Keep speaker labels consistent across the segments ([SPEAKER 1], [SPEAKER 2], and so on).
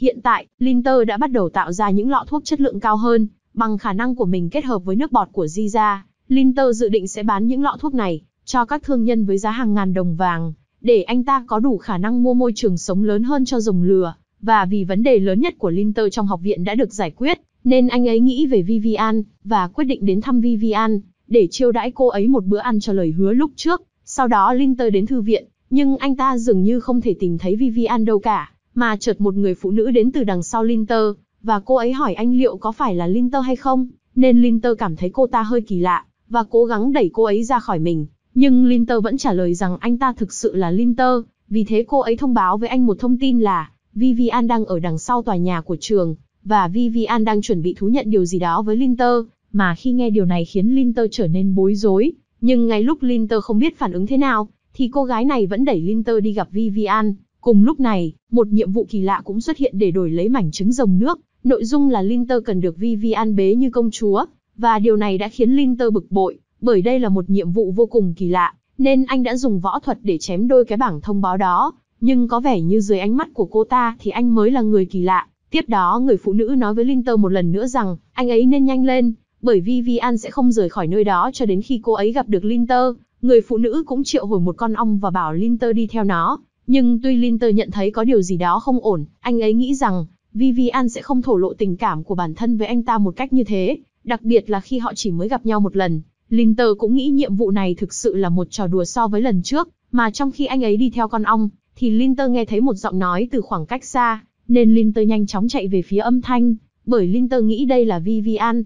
[SPEAKER 1] Hiện tại, Linter đã bắt đầu tạo ra những lọ thuốc chất lượng cao hơn, bằng khả năng của mình kết hợp với nước bọt của Ziza, Linter dự định sẽ bán những lọ thuốc này cho các thương nhân với giá hàng ngàn đồng vàng, để anh ta có đủ khả năng mua môi trường sống lớn hơn cho rồng lừa, và vì vấn đề lớn nhất của Linter trong học viện đã được giải quyết, nên anh ấy nghĩ về Vivian và quyết định đến thăm Vivian để chiêu đãi cô ấy một bữa ăn cho lời hứa lúc trước. Sau đó Linter đến thư viện, nhưng anh ta dường như không thể tìm thấy Vivian đâu cả mà chợt một người phụ nữ đến từ đằng sau Linter, và cô ấy hỏi anh liệu có phải là Linter hay không, nên Linter cảm thấy cô ta hơi kỳ lạ, và cố gắng đẩy cô ấy ra khỏi mình. Nhưng Linter vẫn trả lời rằng anh ta thực sự là Linter, vì thế cô ấy thông báo với anh một thông tin là Vivian đang ở đằng sau tòa nhà của trường, và Vivian đang chuẩn bị thú nhận điều gì đó với Linter, mà khi nghe điều này khiến Linter trở nên bối rối. Nhưng ngay lúc Linter không biết phản ứng thế nào, thì cô gái này vẫn đẩy Linter đi gặp Vivian, Cùng lúc này, một nhiệm vụ kỳ lạ cũng xuất hiện để đổi lấy mảnh trứng rồng nước, nội dung là Linter cần được Vivian bế như công chúa, và điều này đã khiến Linter bực bội, bởi đây là một nhiệm vụ vô cùng kỳ lạ, nên anh đã dùng võ thuật để chém đôi cái bảng thông báo đó, nhưng có vẻ như dưới ánh mắt của cô ta thì anh mới là người kỳ lạ. Tiếp đó người phụ nữ nói với Linter một lần nữa rằng, anh ấy nên nhanh lên, bởi Vivian sẽ không rời khỏi nơi đó cho đến khi cô ấy gặp được Linter. Người phụ nữ cũng triệu hồi một con ong và bảo Linter đi theo nó, nhưng tuy Linter nhận thấy có điều gì đó không ổn, anh ấy nghĩ rằng Vivian sẽ không thổ lộ tình cảm của bản thân với anh ta một cách như thế, đặc biệt là khi họ chỉ mới gặp nhau một lần. Linter cũng nghĩ nhiệm vụ này thực sự là một trò đùa so với lần trước, mà trong khi anh ấy đi theo con ong, thì Linter nghe thấy một giọng nói từ khoảng cách xa, nên Linter nhanh chóng chạy về phía âm thanh, bởi Linter nghĩ đây là Vivian.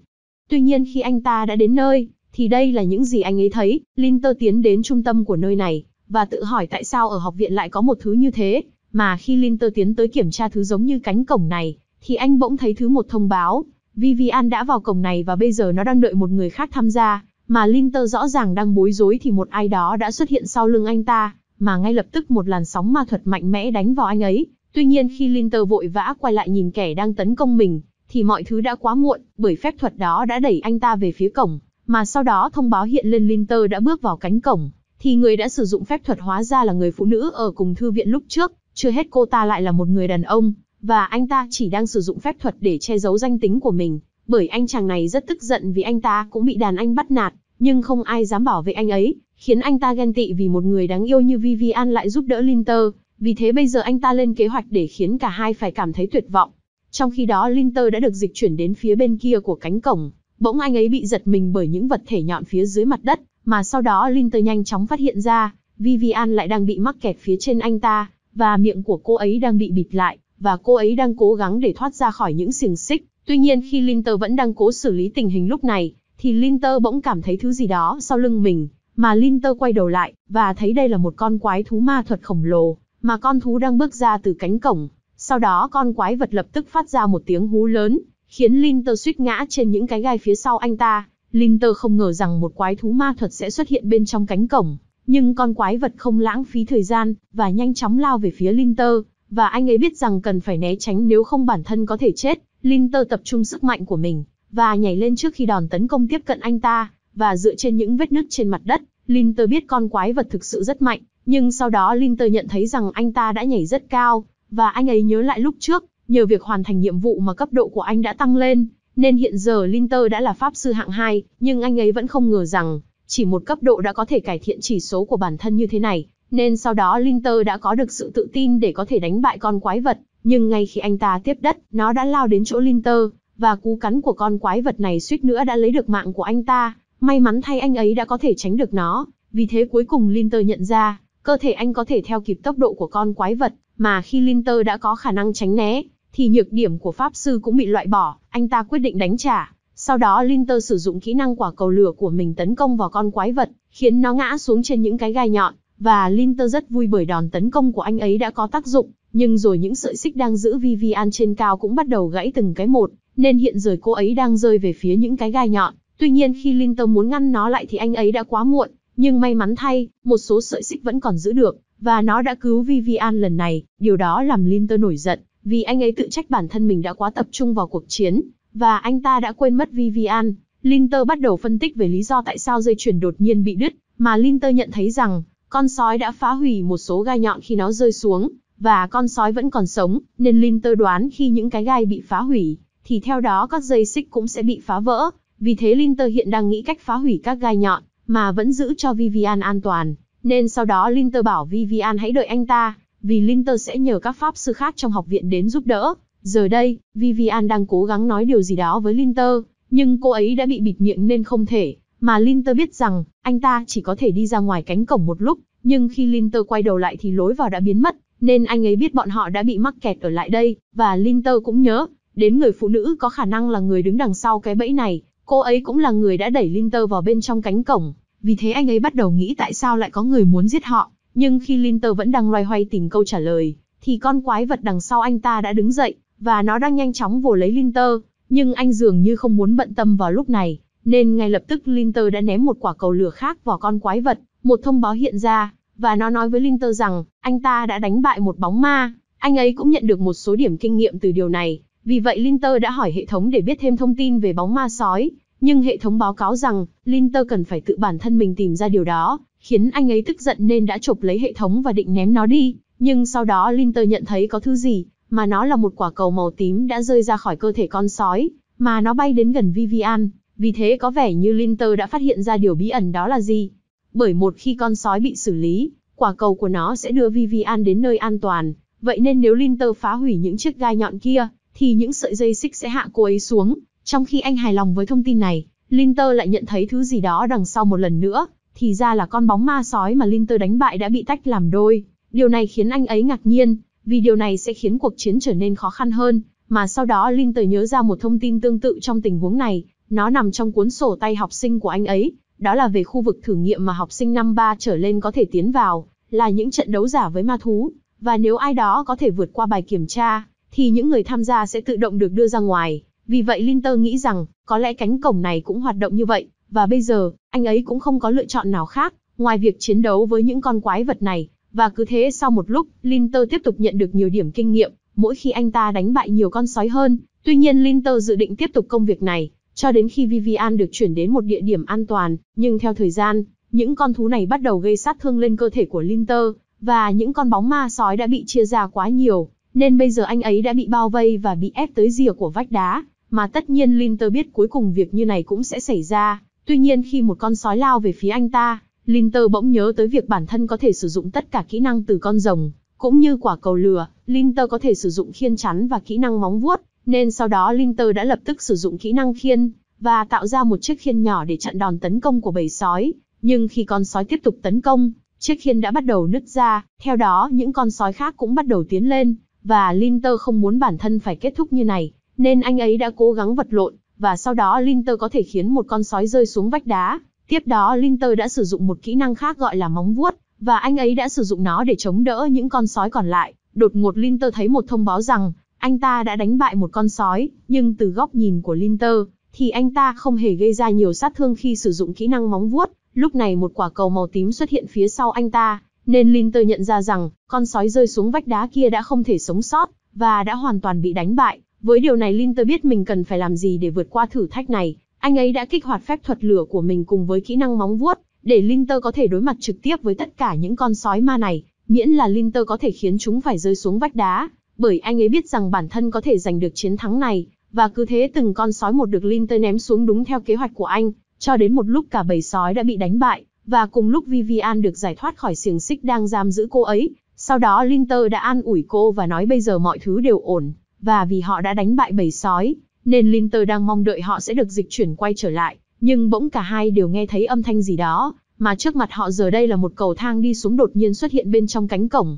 [SPEAKER 1] Tuy nhiên khi anh ta đã đến nơi, thì đây là những gì anh ấy thấy, Linter tiến đến trung tâm của nơi này, và tự hỏi tại sao ở học viện lại có một thứ như thế, mà khi Linter tiến tới kiểm tra thứ giống như cánh cổng này, thì anh bỗng thấy thứ một thông báo, Vivian đã vào cổng này và bây giờ nó đang đợi một người khác tham gia, mà Linter rõ ràng đang bối rối thì một ai đó đã xuất hiện sau lưng anh ta, mà ngay lập tức một làn sóng ma thuật mạnh mẽ đánh vào anh ấy. Tuy nhiên khi Linter vội vã quay lại nhìn kẻ đang tấn công mình, thì mọi thứ đã quá muộn, bởi phép thuật đó đã đẩy anh ta về phía cổng, mà sau đó thông báo hiện lên Linter đã bước vào cánh cổng, thì người đã sử dụng phép thuật hóa ra là người phụ nữ ở cùng thư viện lúc trước, chưa hết cô ta lại là một người đàn ông, và anh ta chỉ đang sử dụng phép thuật để che giấu danh tính của mình, bởi anh chàng này rất tức giận vì anh ta cũng bị đàn anh bắt nạt, nhưng không ai dám bảo vệ anh ấy, khiến anh ta ghen tị vì một người đáng yêu như Vivian lại giúp đỡ Linter, vì thế bây giờ anh ta lên kế hoạch để khiến cả hai phải cảm thấy tuyệt vọng. Trong khi đó Linter đã được dịch chuyển đến phía bên kia của cánh cổng, bỗng anh ấy bị giật mình bởi những vật thể nhọn phía dưới mặt đất, mà sau đó Linter nhanh chóng phát hiện ra, Vivian lại đang bị mắc kẹt phía trên anh ta, và miệng của cô ấy đang bị bịt lại, và cô ấy đang cố gắng để thoát ra khỏi những xiềng xích. Tuy nhiên khi Linter vẫn đang cố xử lý tình hình lúc này, thì Linter bỗng cảm thấy thứ gì đó sau lưng mình, mà Linter quay đầu lại, và thấy đây là một con quái thú ma thuật khổng lồ, mà con thú đang bước ra từ cánh cổng. Sau đó con quái vật lập tức phát ra một tiếng hú lớn, khiến Linter suýt ngã trên những cái gai phía sau anh ta. Linter không ngờ rằng một quái thú ma thuật sẽ xuất hiện bên trong cánh cổng, nhưng con quái vật không lãng phí thời gian, và nhanh chóng lao về phía Linter, và anh ấy biết rằng cần phải né tránh nếu không bản thân có thể chết. Linter tập trung sức mạnh của mình, và nhảy lên trước khi đòn tấn công tiếp cận anh ta, và dựa trên những vết nứt trên mặt đất, Linter biết con quái vật thực sự rất mạnh, nhưng sau đó Linter nhận thấy rằng anh ta đã nhảy rất cao, và anh ấy nhớ lại lúc trước, nhờ việc hoàn thành nhiệm vụ mà cấp độ của anh đã tăng lên, nên hiện giờ Linter đã là pháp sư hạng 2, nhưng anh ấy vẫn không ngờ rằng, chỉ một cấp độ đã có thể cải thiện chỉ số của bản thân như thế này. Nên sau đó Linter đã có được sự tự tin để có thể đánh bại con quái vật, nhưng ngay khi anh ta tiếp đất, nó đã lao đến chỗ Linter, và cú cắn của con quái vật này suýt nữa đã lấy được mạng của anh ta. May mắn thay anh ấy đã có thể tránh được nó, vì thế cuối cùng Linter nhận ra, cơ thể anh có thể theo kịp tốc độ của con quái vật, mà khi Linter đã có khả năng tránh né, thì nhược điểm của pháp sư cũng bị loại bỏ, anh ta quyết định đánh trả. Sau đó Linter sử dụng kỹ năng quả cầu lửa của mình tấn công vào con quái vật, khiến nó ngã xuống trên những cái gai nhọn, và Linter rất vui bởi đòn tấn công của anh ấy đã có tác dụng, nhưng rồi những sợi xích đang giữ Vivian trên cao cũng bắt đầu gãy từng cái một, nên hiện giờ cô ấy đang rơi về phía những cái gai nhọn. Tuy nhiên khi Linter muốn ngăn nó lại thì anh ấy đã quá muộn, nhưng may mắn thay, một số sợi xích vẫn còn giữ được, và nó đã cứu Vivian lần này, điều đó làm Linter nổi giận, vì anh ấy tự trách bản thân mình đã quá tập trung vào cuộc chiến, và anh ta đã quên mất Vivian. Linter bắt đầu phân tích về lý do tại sao dây chuyền đột nhiên bị đứt, mà Linter nhận thấy rằng, con sói đã phá hủy một số gai nhọn khi nó rơi xuống, và con sói vẫn còn sống, nên Linter đoán khi những cái gai bị phá hủy, thì theo đó các dây xích cũng sẽ bị phá vỡ. Vì thế Linter hiện đang nghĩ cách phá hủy các gai nhọn, mà vẫn giữ cho Vivian an toàn. Nên sau đó Linter bảo Vivian hãy đợi anh ta, vì Linter sẽ nhờ các pháp sư khác trong học viện đến giúp đỡ. Giờ đây, Vivian đang cố gắng nói điều gì đó với Linter, nhưng cô ấy đã bị bịt miệng nên không thể. Mà Linter biết rằng, anh ta chỉ có thể đi ra ngoài cánh cổng một lúc, nhưng khi Linter quay đầu lại thì lối vào đã biến mất, nên anh ấy biết bọn họ đã bị mắc kẹt ở lại đây, và Linter cũng nhớ, đến người phụ nữ có khả năng là người đứng đằng sau cái bẫy này, cô ấy cũng là người đã đẩy Linter vào bên trong cánh cổng. Vì thế anh ấy bắt đầu nghĩ tại sao lại có người muốn giết họ, nhưng khi Linter vẫn đang loay hoay tìm câu trả lời, thì con quái vật đằng sau anh ta đã đứng dậy, và nó đang nhanh chóng vồ lấy Linter, nhưng anh dường như không muốn bận tâm vào lúc này, nên ngay lập tức Linter đã ném một quả cầu lửa khác vào con quái vật, một thông báo hiện ra, và nó nói với Linter rằng, anh ta đã đánh bại một bóng ma, anh ấy cũng nhận được một số điểm kinh nghiệm từ điều này, vì vậy Linter đã hỏi hệ thống để biết thêm thông tin về bóng ma sói, nhưng hệ thống báo cáo rằng, Linter cần phải tự bản thân mình tìm ra điều đó, khiến anh ấy tức giận nên đã chụp lấy hệ thống và định ném nó đi, nhưng sau đó Linter nhận thấy có thứ gì, mà nó là một quả cầu màu tím đã rơi ra khỏi cơ thể con sói, mà nó bay đến gần Vivian, vì thế có vẻ như Linter đã phát hiện ra điều bí ẩn đó là gì. Bởi một khi con sói bị xử lý, quả cầu của nó sẽ đưa Vivian đến nơi an toàn, vậy nên nếu Linter phá hủy những chiếc gai nhọn kia, thì những sợi dây xích sẽ hạ cô ấy xuống, trong khi anh hài lòng với thông tin này, Linter lại nhận thấy thứ gì đó đằng sau một lần nữa, thì ra là con bóng ma sói mà Linter đánh bại đã bị tách làm đôi. Điều này khiến anh ấy ngạc nhiên, vì điều này sẽ khiến cuộc chiến trở nên khó khăn hơn. Mà sau đó Linter nhớ ra một thông tin tương tự trong tình huống này, nó nằm trong cuốn sổ tay học sinh của anh ấy, đó là về khu vực thử nghiệm mà học sinh năm 3 trở lên có thể tiến vào, là những trận đấu giả với ma thú, và nếu ai đó có thể vượt qua bài kiểm tra, thì những người tham gia sẽ tự động được đưa ra ngoài. Vì vậy Linter nghĩ rằng, có lẽ cánh cổng này cũng hoạt động như vậy, và bây giờ, anh ấy cũng không có lựa chọn nào khác, ngoài việc chiến đấu với những con quái vật này, và cứ thế sau một lúc, Linter tiếp tục nhận được nhiều điểm kinh nghiệm, mỗi khi anh ta đánh bại nhiều con sói hơn, tuy nhiên Linter dự định tiếp tục công việc này, cho đến khi Vivian được chuyển đến một địa điểm an toàn, nhưng theo thời gian, những con thú này bắt đầu gây sát thương lên cơ thể của Linter, và những con bóng ma sói đã bị chia ra quá nhiều, nên bây giờ anh ấy đã bị bao vây và bị ép tới rìa của vách đá, mà tất nhiên Linter biết cuối cùng việc như này cũng sẽ xảy ra, Tuy nhiên khi một con sói lao về phía anh ta, Linter bỗng nhớ tới việc bản thân có thể sử dụng tất cả kỹ năng từ con rồng, cũng như quả cầu lửa, Linter có thể sử dụng khiên chắn và kỹ năng móng vuốt, nên sau đó Linter đã lập tức sử dụng kỹ năng khiên và tạo ra một chiếc khiên nhỏ để chặn đòn tấn công của bầy sói, nhưng khi con sói tiếp tục tấn công, chiếc khiên đã bắt đầu nứt ra, theo đó những con sói khác cũng bắt đầu tiến lên, và Linter không muốn bản thân phải kết thúc như này, nên anh ấy đã cố gắng vật lộn, và sau đó Linter có thể khiến một con sói rơi xuống vách đá. Tiếp đó Linter đã sử dụng một kỹ năng khác gọi là móng vuốt, và anh ấy đã sử dụng nó để chống đỡ những con sói còn lại. Đột ngột Linter thấy một thông báo rằng, anh ta đã đánh bại một con sói, nhưng từ góc nhìn của Linter, thì anh ta không hề gây ra nhiều sát thương khi sử dụng kỹ năng móng vuốt. Lúc này một quả cầu màu tím xuất hiện phía sau anh ta, nên Linter nhận ra rằng, con sói rơi xuống vách đá kia đã không thể sống sót, và đã hoàn toàn bị đánh bại. Với điều này Linter biết mình cần phải làm gì để vượt qua thử thách này, anh ấy đã kích hoạt phép thuật lửa của mình cùng với kỹ năng móng vuốt, để Linter có thể đối mặt trực tiếp với tất cả những con sói ma này, miễn là Linter có thể khiến chúng phải rơi xuống vách đá, bởi anh ấy biết rằng bản thân có thể giành được chiến thắng này, và cứ thế từng con sói một được Linter ném xuống đúng theo kế hoạch của anh, cho đến một lúc cả bầy sói đã bị đánh bại, và cùng lúc Vivian được giải thoát khỏi xiềng xích đang giam giữ cô ấy. Sau đó Linter đã an ủi cô và nói bây giờ mọi thứ đều ổn, và vì họ đã đánh bại bầy sói, nên Linter đang mong đợi họ sẽ được dịch chuyển quay trở lại, nhưng bỗng cả hai đều nghe thấy âm thanh gì đó, mà trước mặt họ giờ đây là một cầu thang đi xuống đột nhiên xuất hiện bên trong cánh cổng.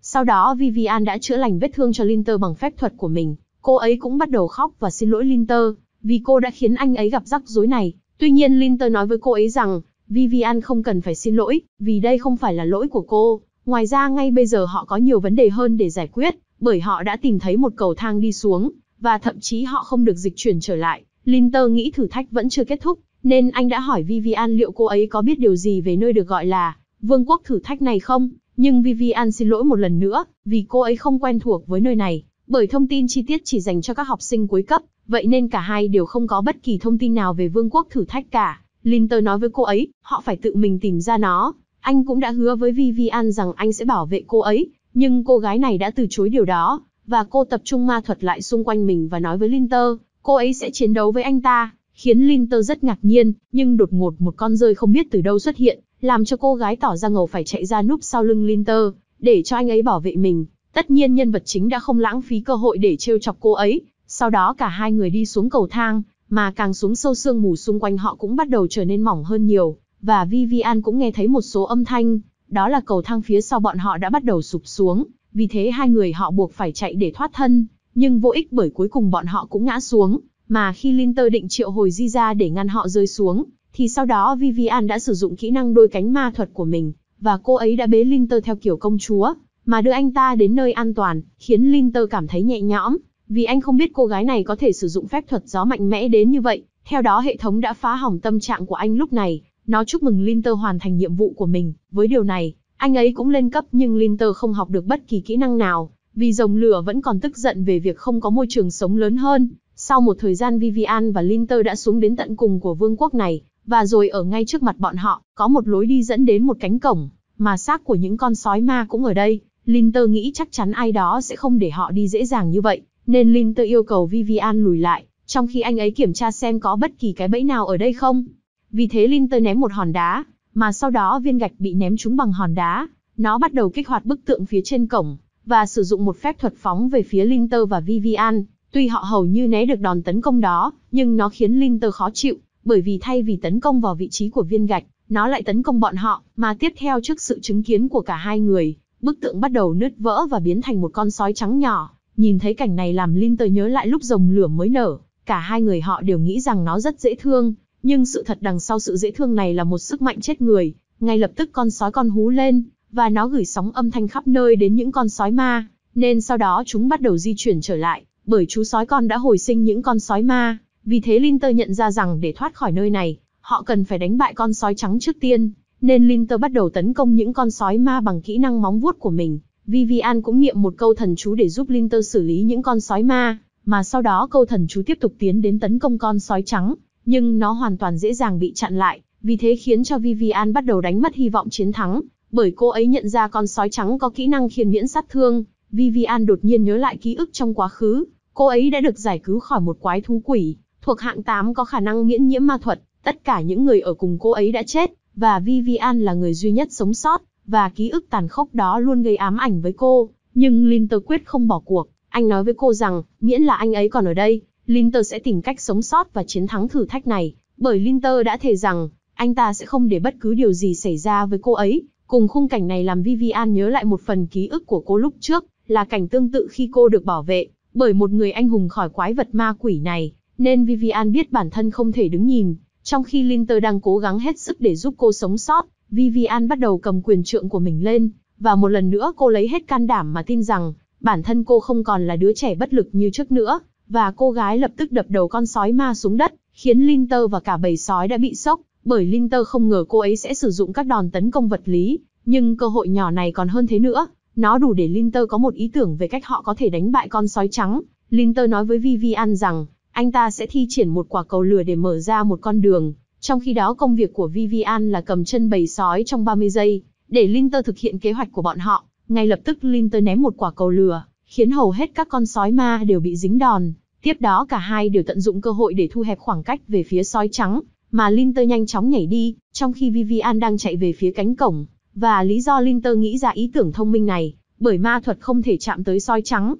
[SPEAKER 1] Sau đó Vivian đã chữa lành vết thương cho Linter bằng phép thuật của mình, cô ấy cũng bắt đầu khóc và xin lỗi Linter, vì cô đã khiến anh ấy gặp rắc rối này. Tuy nhiên Linter nói với cô ấy rằng, Vivian không cần phải xin lỗi, vì đây không phải là lỗi của cô. Ngoài ra ngay bây giờ họ có nhiều vấn đề hơn để giải quyết, bởi họ đã tìm thấy một cầu thang đi xuống, và thậm chí họ không được dịch chuyển trở lại. Linter nghĩ thử thách vẫn chưa kết thúc, nên anh đã hỏi Vivian liệu cô ấy có biết điều gì về nơi được gọi là vương quốc thử thách này không, nhưng Vivian xin lỗi một lần nữa, vì cô ấy không quen thuộc với nơi này, bởi thông tin chi tiết chỉ dành cho các học sinh cuối cấp, vậy nên cả hai đều không có bất kỳ thông tin nào về vương quốc thử thách cả. Linter nói với cô ấy, họ phải tự mình tìm ra nó. Anh cũng đã hứa với Vivian rằng anh sẽ bảo vệ cô ấy, nhưng cô gái này đã từ chối điều đó, và cô tập trung ma thuật lại xung quanh mình và nói với Linter, cô ấy sẽ chiến đấu với anh ta, khiến Linter rất ngạc nhiên, nhưng đột ngột một con rơi không biết từ đâu xuất hiện, làm cho cô gái tỏ ra ngầu phải chạy ra núp sau lưng Linter, để cho anh ấy bảo vệ mình. Tất nhiên nhân vật chính đã không lãng phí cơ hội để trêu chọc cô ấy, sau đó cả hai người đi xuống cầu thang, mà càng xuống sâu sương mù xung quanh họ cũng bắt đầu trở nên mỏng hơn nhiều, và Vivian cũng nghe thấy một số âm thanh, đó là cầu thang phía sau bọn họ đã bắt đầu sụp xuống, vì thế hai người họ buộc phải chạy để thoát thân, nhưng vô ích bởi cuối cùng bọn họ cũng ngã xuống, mà khi Linter định triệu hồi Di ra để ngăn họ rơi xuống, thì sau đó Vivian đã sử dụng kỹ năng đôi cánh ma thuật của mình, và cô ấy đã bế Linter theo kiểu công chúa, mà đưa anh ta đến nơi an toàn, khiến Linter cảm thấy nhẹ nhõm, vì anh không biết cô gái này có thể sử dụng phép thuật gió mạnh mẽ đến như vậy, theo đó hệ thống đã phá hỏng tâm trạng của anh lúc này, nó chúc mừng Linter hoàn thành nhiệm vụ của mình, với điều này, anh ấy cũng lên cấp nhưng Linter không học được bất kỳ kỹ năng nào, vì rồng lửa vẫn còn tức giận về việc không có môi trường sống lớn hơn. Sau một thời gian Vivian và Linter đã xuống đến tận cùng của vương quốc này, và rồi ở ngay trước mặt bọn họ, có một lối đi dẫn đến một cánh cổng, mà xác của những con sói ma cũng ở đây. Linter nghĩ chắc chắn ai đó sẽ không để họ đi dễ dàng như vậy, nên Linter yêu cầu Vivian lùi lại, trong khi anh ấy kiểm tra xem có bất kỳ cái bẫy nào ở đây không. Vì thế Linter ném một hòn đá, mà sau đó viên gạch bị ném trúng bằng hòn đá. Nó bắt đầu kích hoạt bức tượng phía trên cổng, và sử dụng một phép thuật phóng về phía Linter và Vivian. Tuy họ hầu như né được đòn tấn công đó, nhưng nó khiến Linter khó chịu, bởi vì thay vì tấn công vào vị trí của viên gạch, nó lại tấn công bọn họ, mà tiếp theo trước sự chứng kiến của cả hai người, bức tượng bắt đầu nứt vỡ và biến thành một con sói trắng nhỏ. Nhìn thấy cảnh này làm Linter nhớ lại lúc rồng lửa mới nở, cả hai người họ đều nghĩ rằng nó rất dễ thương, nhưng sự thật đằng sau sự dễ thương này là một sức mạnh chết người, ngay lập tức con sói con hú lên, và nó gửi sóng âm thanh khắp nơi đến những con sói ma, nên sau đó chúng bắt đầu di chuyển trở lại, bởi chú sói con đã hồi sinh những con sói ma, vì thế Linter nhận ra rằng để thoát khỏi nơi này, họ cần phải đánh bại con sói trắng trước tiên, nên Linter bắt đầu tấn công những con sói ma bằng kỹ năng móng vuốt của mình. Vivian cũng niệm một câu thần chú để giúp Linter xử lý những con sói ma, mà sau đó câu thần chú tiếp tục tiến đến tấn công con sói trắng, nhưng nó hoàn toàn dễ dàng bị chặn lại, vì thế khiến cho Vivian bắt đầu đánh mất hy vọng chiến thắng, bởi cô ấy nhận ra con sói trắng có kỹ năng khiến miễn sát thương. Vivian đột nhiên nhớ lại ký ức trong quá khứ, cô ấy đã được giải cứu khỏi một quái thú quỷ, thuộc hạng 8 có khả năng miễn nhiễm ma thuật, tất cả những người ở cùng cô ấy đã chết, và Vivian là người duy nhất sống sót, và ký ức tàn khốc đó luôn gây ám ảnh với cô, nhưng Linter quyết không bỏ cuộc, anh nói với cô rằng, miễn là anh ấy còn ở đây, Linter sẽ tìm cách sống sót và chiến thắng thử thách này, bởi Linter đã thề rằng, anh ta sẽ không để bất cứ điều gì xảy ra với cô ấy. Cùng khung cảnh này làm Vivian nhớ lại một phần ký ức của cô lúc trước, là cảnh tương tự khi cô được bảo vệ, bởi một người anh hùng khỏi quái vật ma quỷ này, nên Vivian biết bản thân không thể đứng nhìn. Trong khi Linter đang cố gắng hết sức để giúp cô sống sót, Vivian bắt đầu cầm quyền trượng của mình lên, và một lần nữa cô lấy hết can đảm mà tin rằng, bản thân cô không còn là đứa trẻ bất lực như trước nữa, và cô gái lập tức đập đầu con sói ma xuống đất, khiến Linter và cả bầy sói đã bị sốc, bởi Linter không ngờ cô ấy sẽ sử dụng các đòn tấn công vật lý, nhưng cơ hội nhỏ này còn hơn thế nữa, nó đủ để Linter có một ý tưởng về cách họ có thể đánh bại con sói trắng. Linter nói với Vivian rằng, anh ta sẽ thi triển một quả cầu lửa để mở ra một con đường, trong khi đó công việc của Vivian là cầm chân bầy sói trong 30 giây, để Linter thực hiện kế hoạch của bọn họ. Ngay lập tức Linter ném một quả cầu lửa, khiến hầu hết các con sói ma đều bị dính đòn. Tiếp đó cả hai đều tận dụng cơ hội để thu hẹp khoảng cách về phía sói trắng, mà Linter nhanh chóng nhảy đi, trong khi Vivian đang chạy về phía cánh cổng. Và lý do Linter nghĩ ra ý tưởng thông minh này, bởi ma thuật không thể chạm tới sói trắng.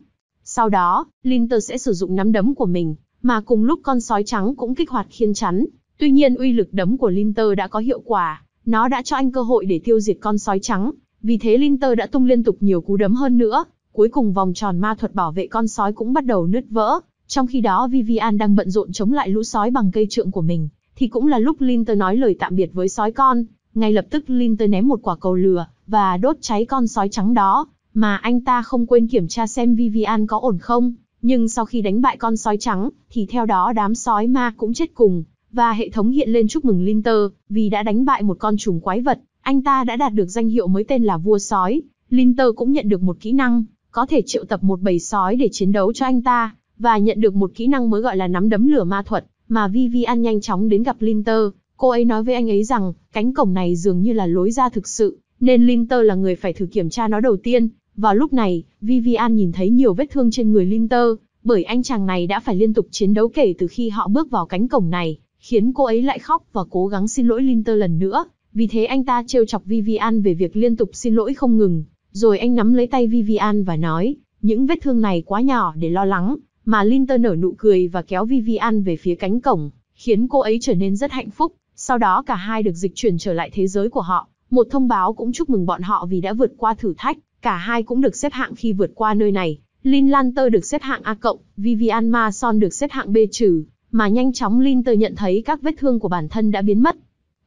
[SPEAKER 1] Sau đó, Linter sẽ sử dụng nắm đấm của mình, mà cùng lúc con sói trắng cũng kích hoạt khiên chắn. Tuy nhiên uy lực đấm của Linter đã có hiệu quả, nó đã cho anh cơ hội để tiêu diệt con sói trắng. Vì thế Linter đã tung liên tục nhiều cú đấm hơn nữa, cuối cùng vòng tròn ma thuật bảo vệ con sói cũng bắt đầu nứt vỡ, trong khi đó Vivian đang bận rộn chống lại lũ sói bằng cây trượng của mình, thì cũng là lúc Linter nói lời tạm biệt với sói con. Ngay lập tức Linter ném một quả cầu lửa, và đốt cháy con sói trắng đó, mà anh ta không quên kiểm tra xem Vivian có ổn không. Nhưng sau khi đánh bại con sói trắng, thì theo đó đám sói ma cũng chết cùng, và hệ thống hiện lên chúc mừng Linter, vì đã đánh bại một con trùng quái vật, anh ta đã đạt được danh hiệu mới tên là vua sói. Linter cũng nhận được một kỹ năng, có thể triệu tập một bầy sói để chiến đấu cho anh ta và nhận được một kỹ năng mới gọi là nắm đấm lửa ma thuật, mà Vivian nhanh chóng đến gặp Linter, cô ấy nói với anh ấy rằng, cánh cổng này dường như là lối ra thực sự, nên Linter là người phải thử kiểm tra nó đầu tiên. Vào lúc này, Vivian nhìn thấy nhiều vết thương trên người Linter, bởi anh chàng này đã phải liên tục chiến đấu kể từ khi họ bước vào cánh cổng này, khiến cô ấy lại khóc và cố gắng xin lỗi Linter lần nữa. Vì thế anh ta trêu chọc Vivian về việc liên tục xin lỗi không ngừng, rồi anh nắm lấy tay Vivian và nói, những vết thương này quá nhỏ để lo lắng, mà Linter nở nụ cười và kéo Vivian về phía cánh cổng, khiến cô ấy trở nên rất hạnh phúc. Sau đó cả hai được dịch chuyển trở lại thế giới của họ. Một thông báo cũng chúc mừng bọn họ vì đã vượt qua thử thách. Cả hai cũng được xếp hạng khi vượt qua nơi này. Lin Lanter được xếp hạng A+, cộng, Vivian Mason được xếp hạng B-, trừ. mà nhanh chóng Linter nhận thấy các vết thương của bản thân đã biến mất.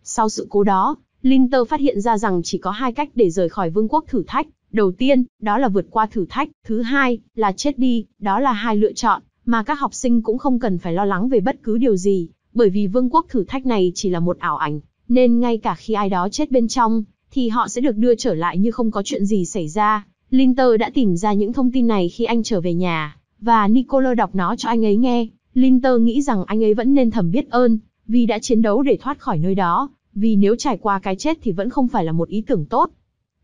[SPEAKER 1] Sau sự cố đó, Linter phát hiện ra rằng chỉ có hai cách để rời khỏi vương quốc thử thách, Đầu tiên, đó là vượt qua thử thách, thứ hai là chết đi, đó là hai lựa chọn, mà các học sinh cũng không cần phải lo lắng về bất cứ điều gì, bởi vì vương quốc thử thách này chỉ là một ảo ảnh, nên ngay cả khi ai đó chết bên trong, thì họ sẽ được đưa trở lại như không có chuyện gì xảy ra. Linter đã tìm ra những thông tin này khi anh trở về nhà, và Nicola đọc nó cho anh ấy nghe. Linter nghĩ rằng anh ấy vẫn nên thầm biết ơn, vì đã chiến đấu để thoát khỏi nơi đó, vì nếu trải qua cái chết thì vẫn không phải là một ý tưởng tốt.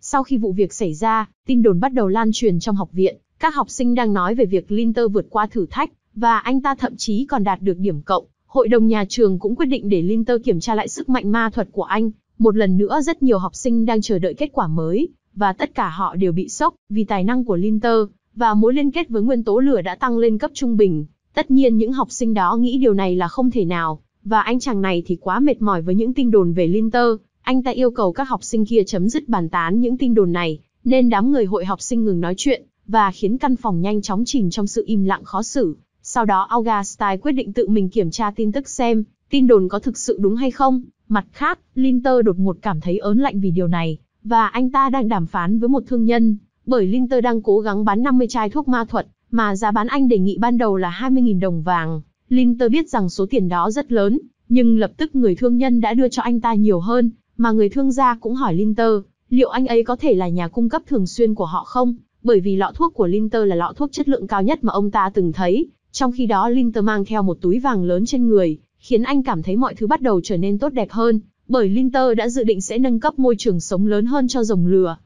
[SPEAKER 1] Sau khi vụ việc xảy ra, tin đồn bắt đầu lan truyền trong học viện, các học sinh đang nói về việc Linter vượt qua thử thách, và anh ta thậm chí còn đạt được điểm cộng. Hội đồng nhà trường cũng quyết định để Linter kiểm tra lại sức mạnh ma thuật của anh. Một lần nữa rất nhiều học sinh đang chờ đợi kết quả mới, và tất cả họ đều bị sốc vì tài năng của Linter, và mối liên kết với nguyên tố lửa đã tăng lên cấp trung bình. Tất nhiên những học sinh đó nghĩ điều này là không thể nào, và anh chàng này thì quá mệt mỏi với những tin đồn về Linter, anh ta yêu cầu các học sinh kia chấm dứt bàn tán những tin đồn này, nên đám người hội học sinh ngừng nói chuyện, và khiến căn phòng nhanh chóng chìm trong sự im lặng khó xử. Sau đó Augustine quyết định tự mình kiểm tra tin tức xem, tin đồn có thực sự đúng hay không. Mặt khác, Linter đột ngột cảm thấy ớn lạnh vì điều này, và anh ta đang đàm phán với một thương nhân, bởi Linter đang cố gắng bán 50 chai thuốc ma thuật, mà giá bán anh đề nghị ban đầu là 20.000 đồng vàng. Linter biết rằng số tiền đó rất lớn, nhưng lập tức người thương nhân đã đưa cho anh ta nhiều hơn, mà người thương gia cũng hỏi Linter, liệu anh ấy có thể là nhà cung cấp thường xuyên của họ không, bởi vì lọ thuốc của Linter là lọ thuốc chất lượng cao nhất mà ông ta từng thấy, trong khi đó Linter mang theo một túi vàng lớn trên người, khiến anh cảm thấy mọi thứ bắt đầu trở nên tốt đẹp hơn, bởi Linter đã dự định sẽ nâng cấp môi trường sống lớn hơn cho rồng lừa.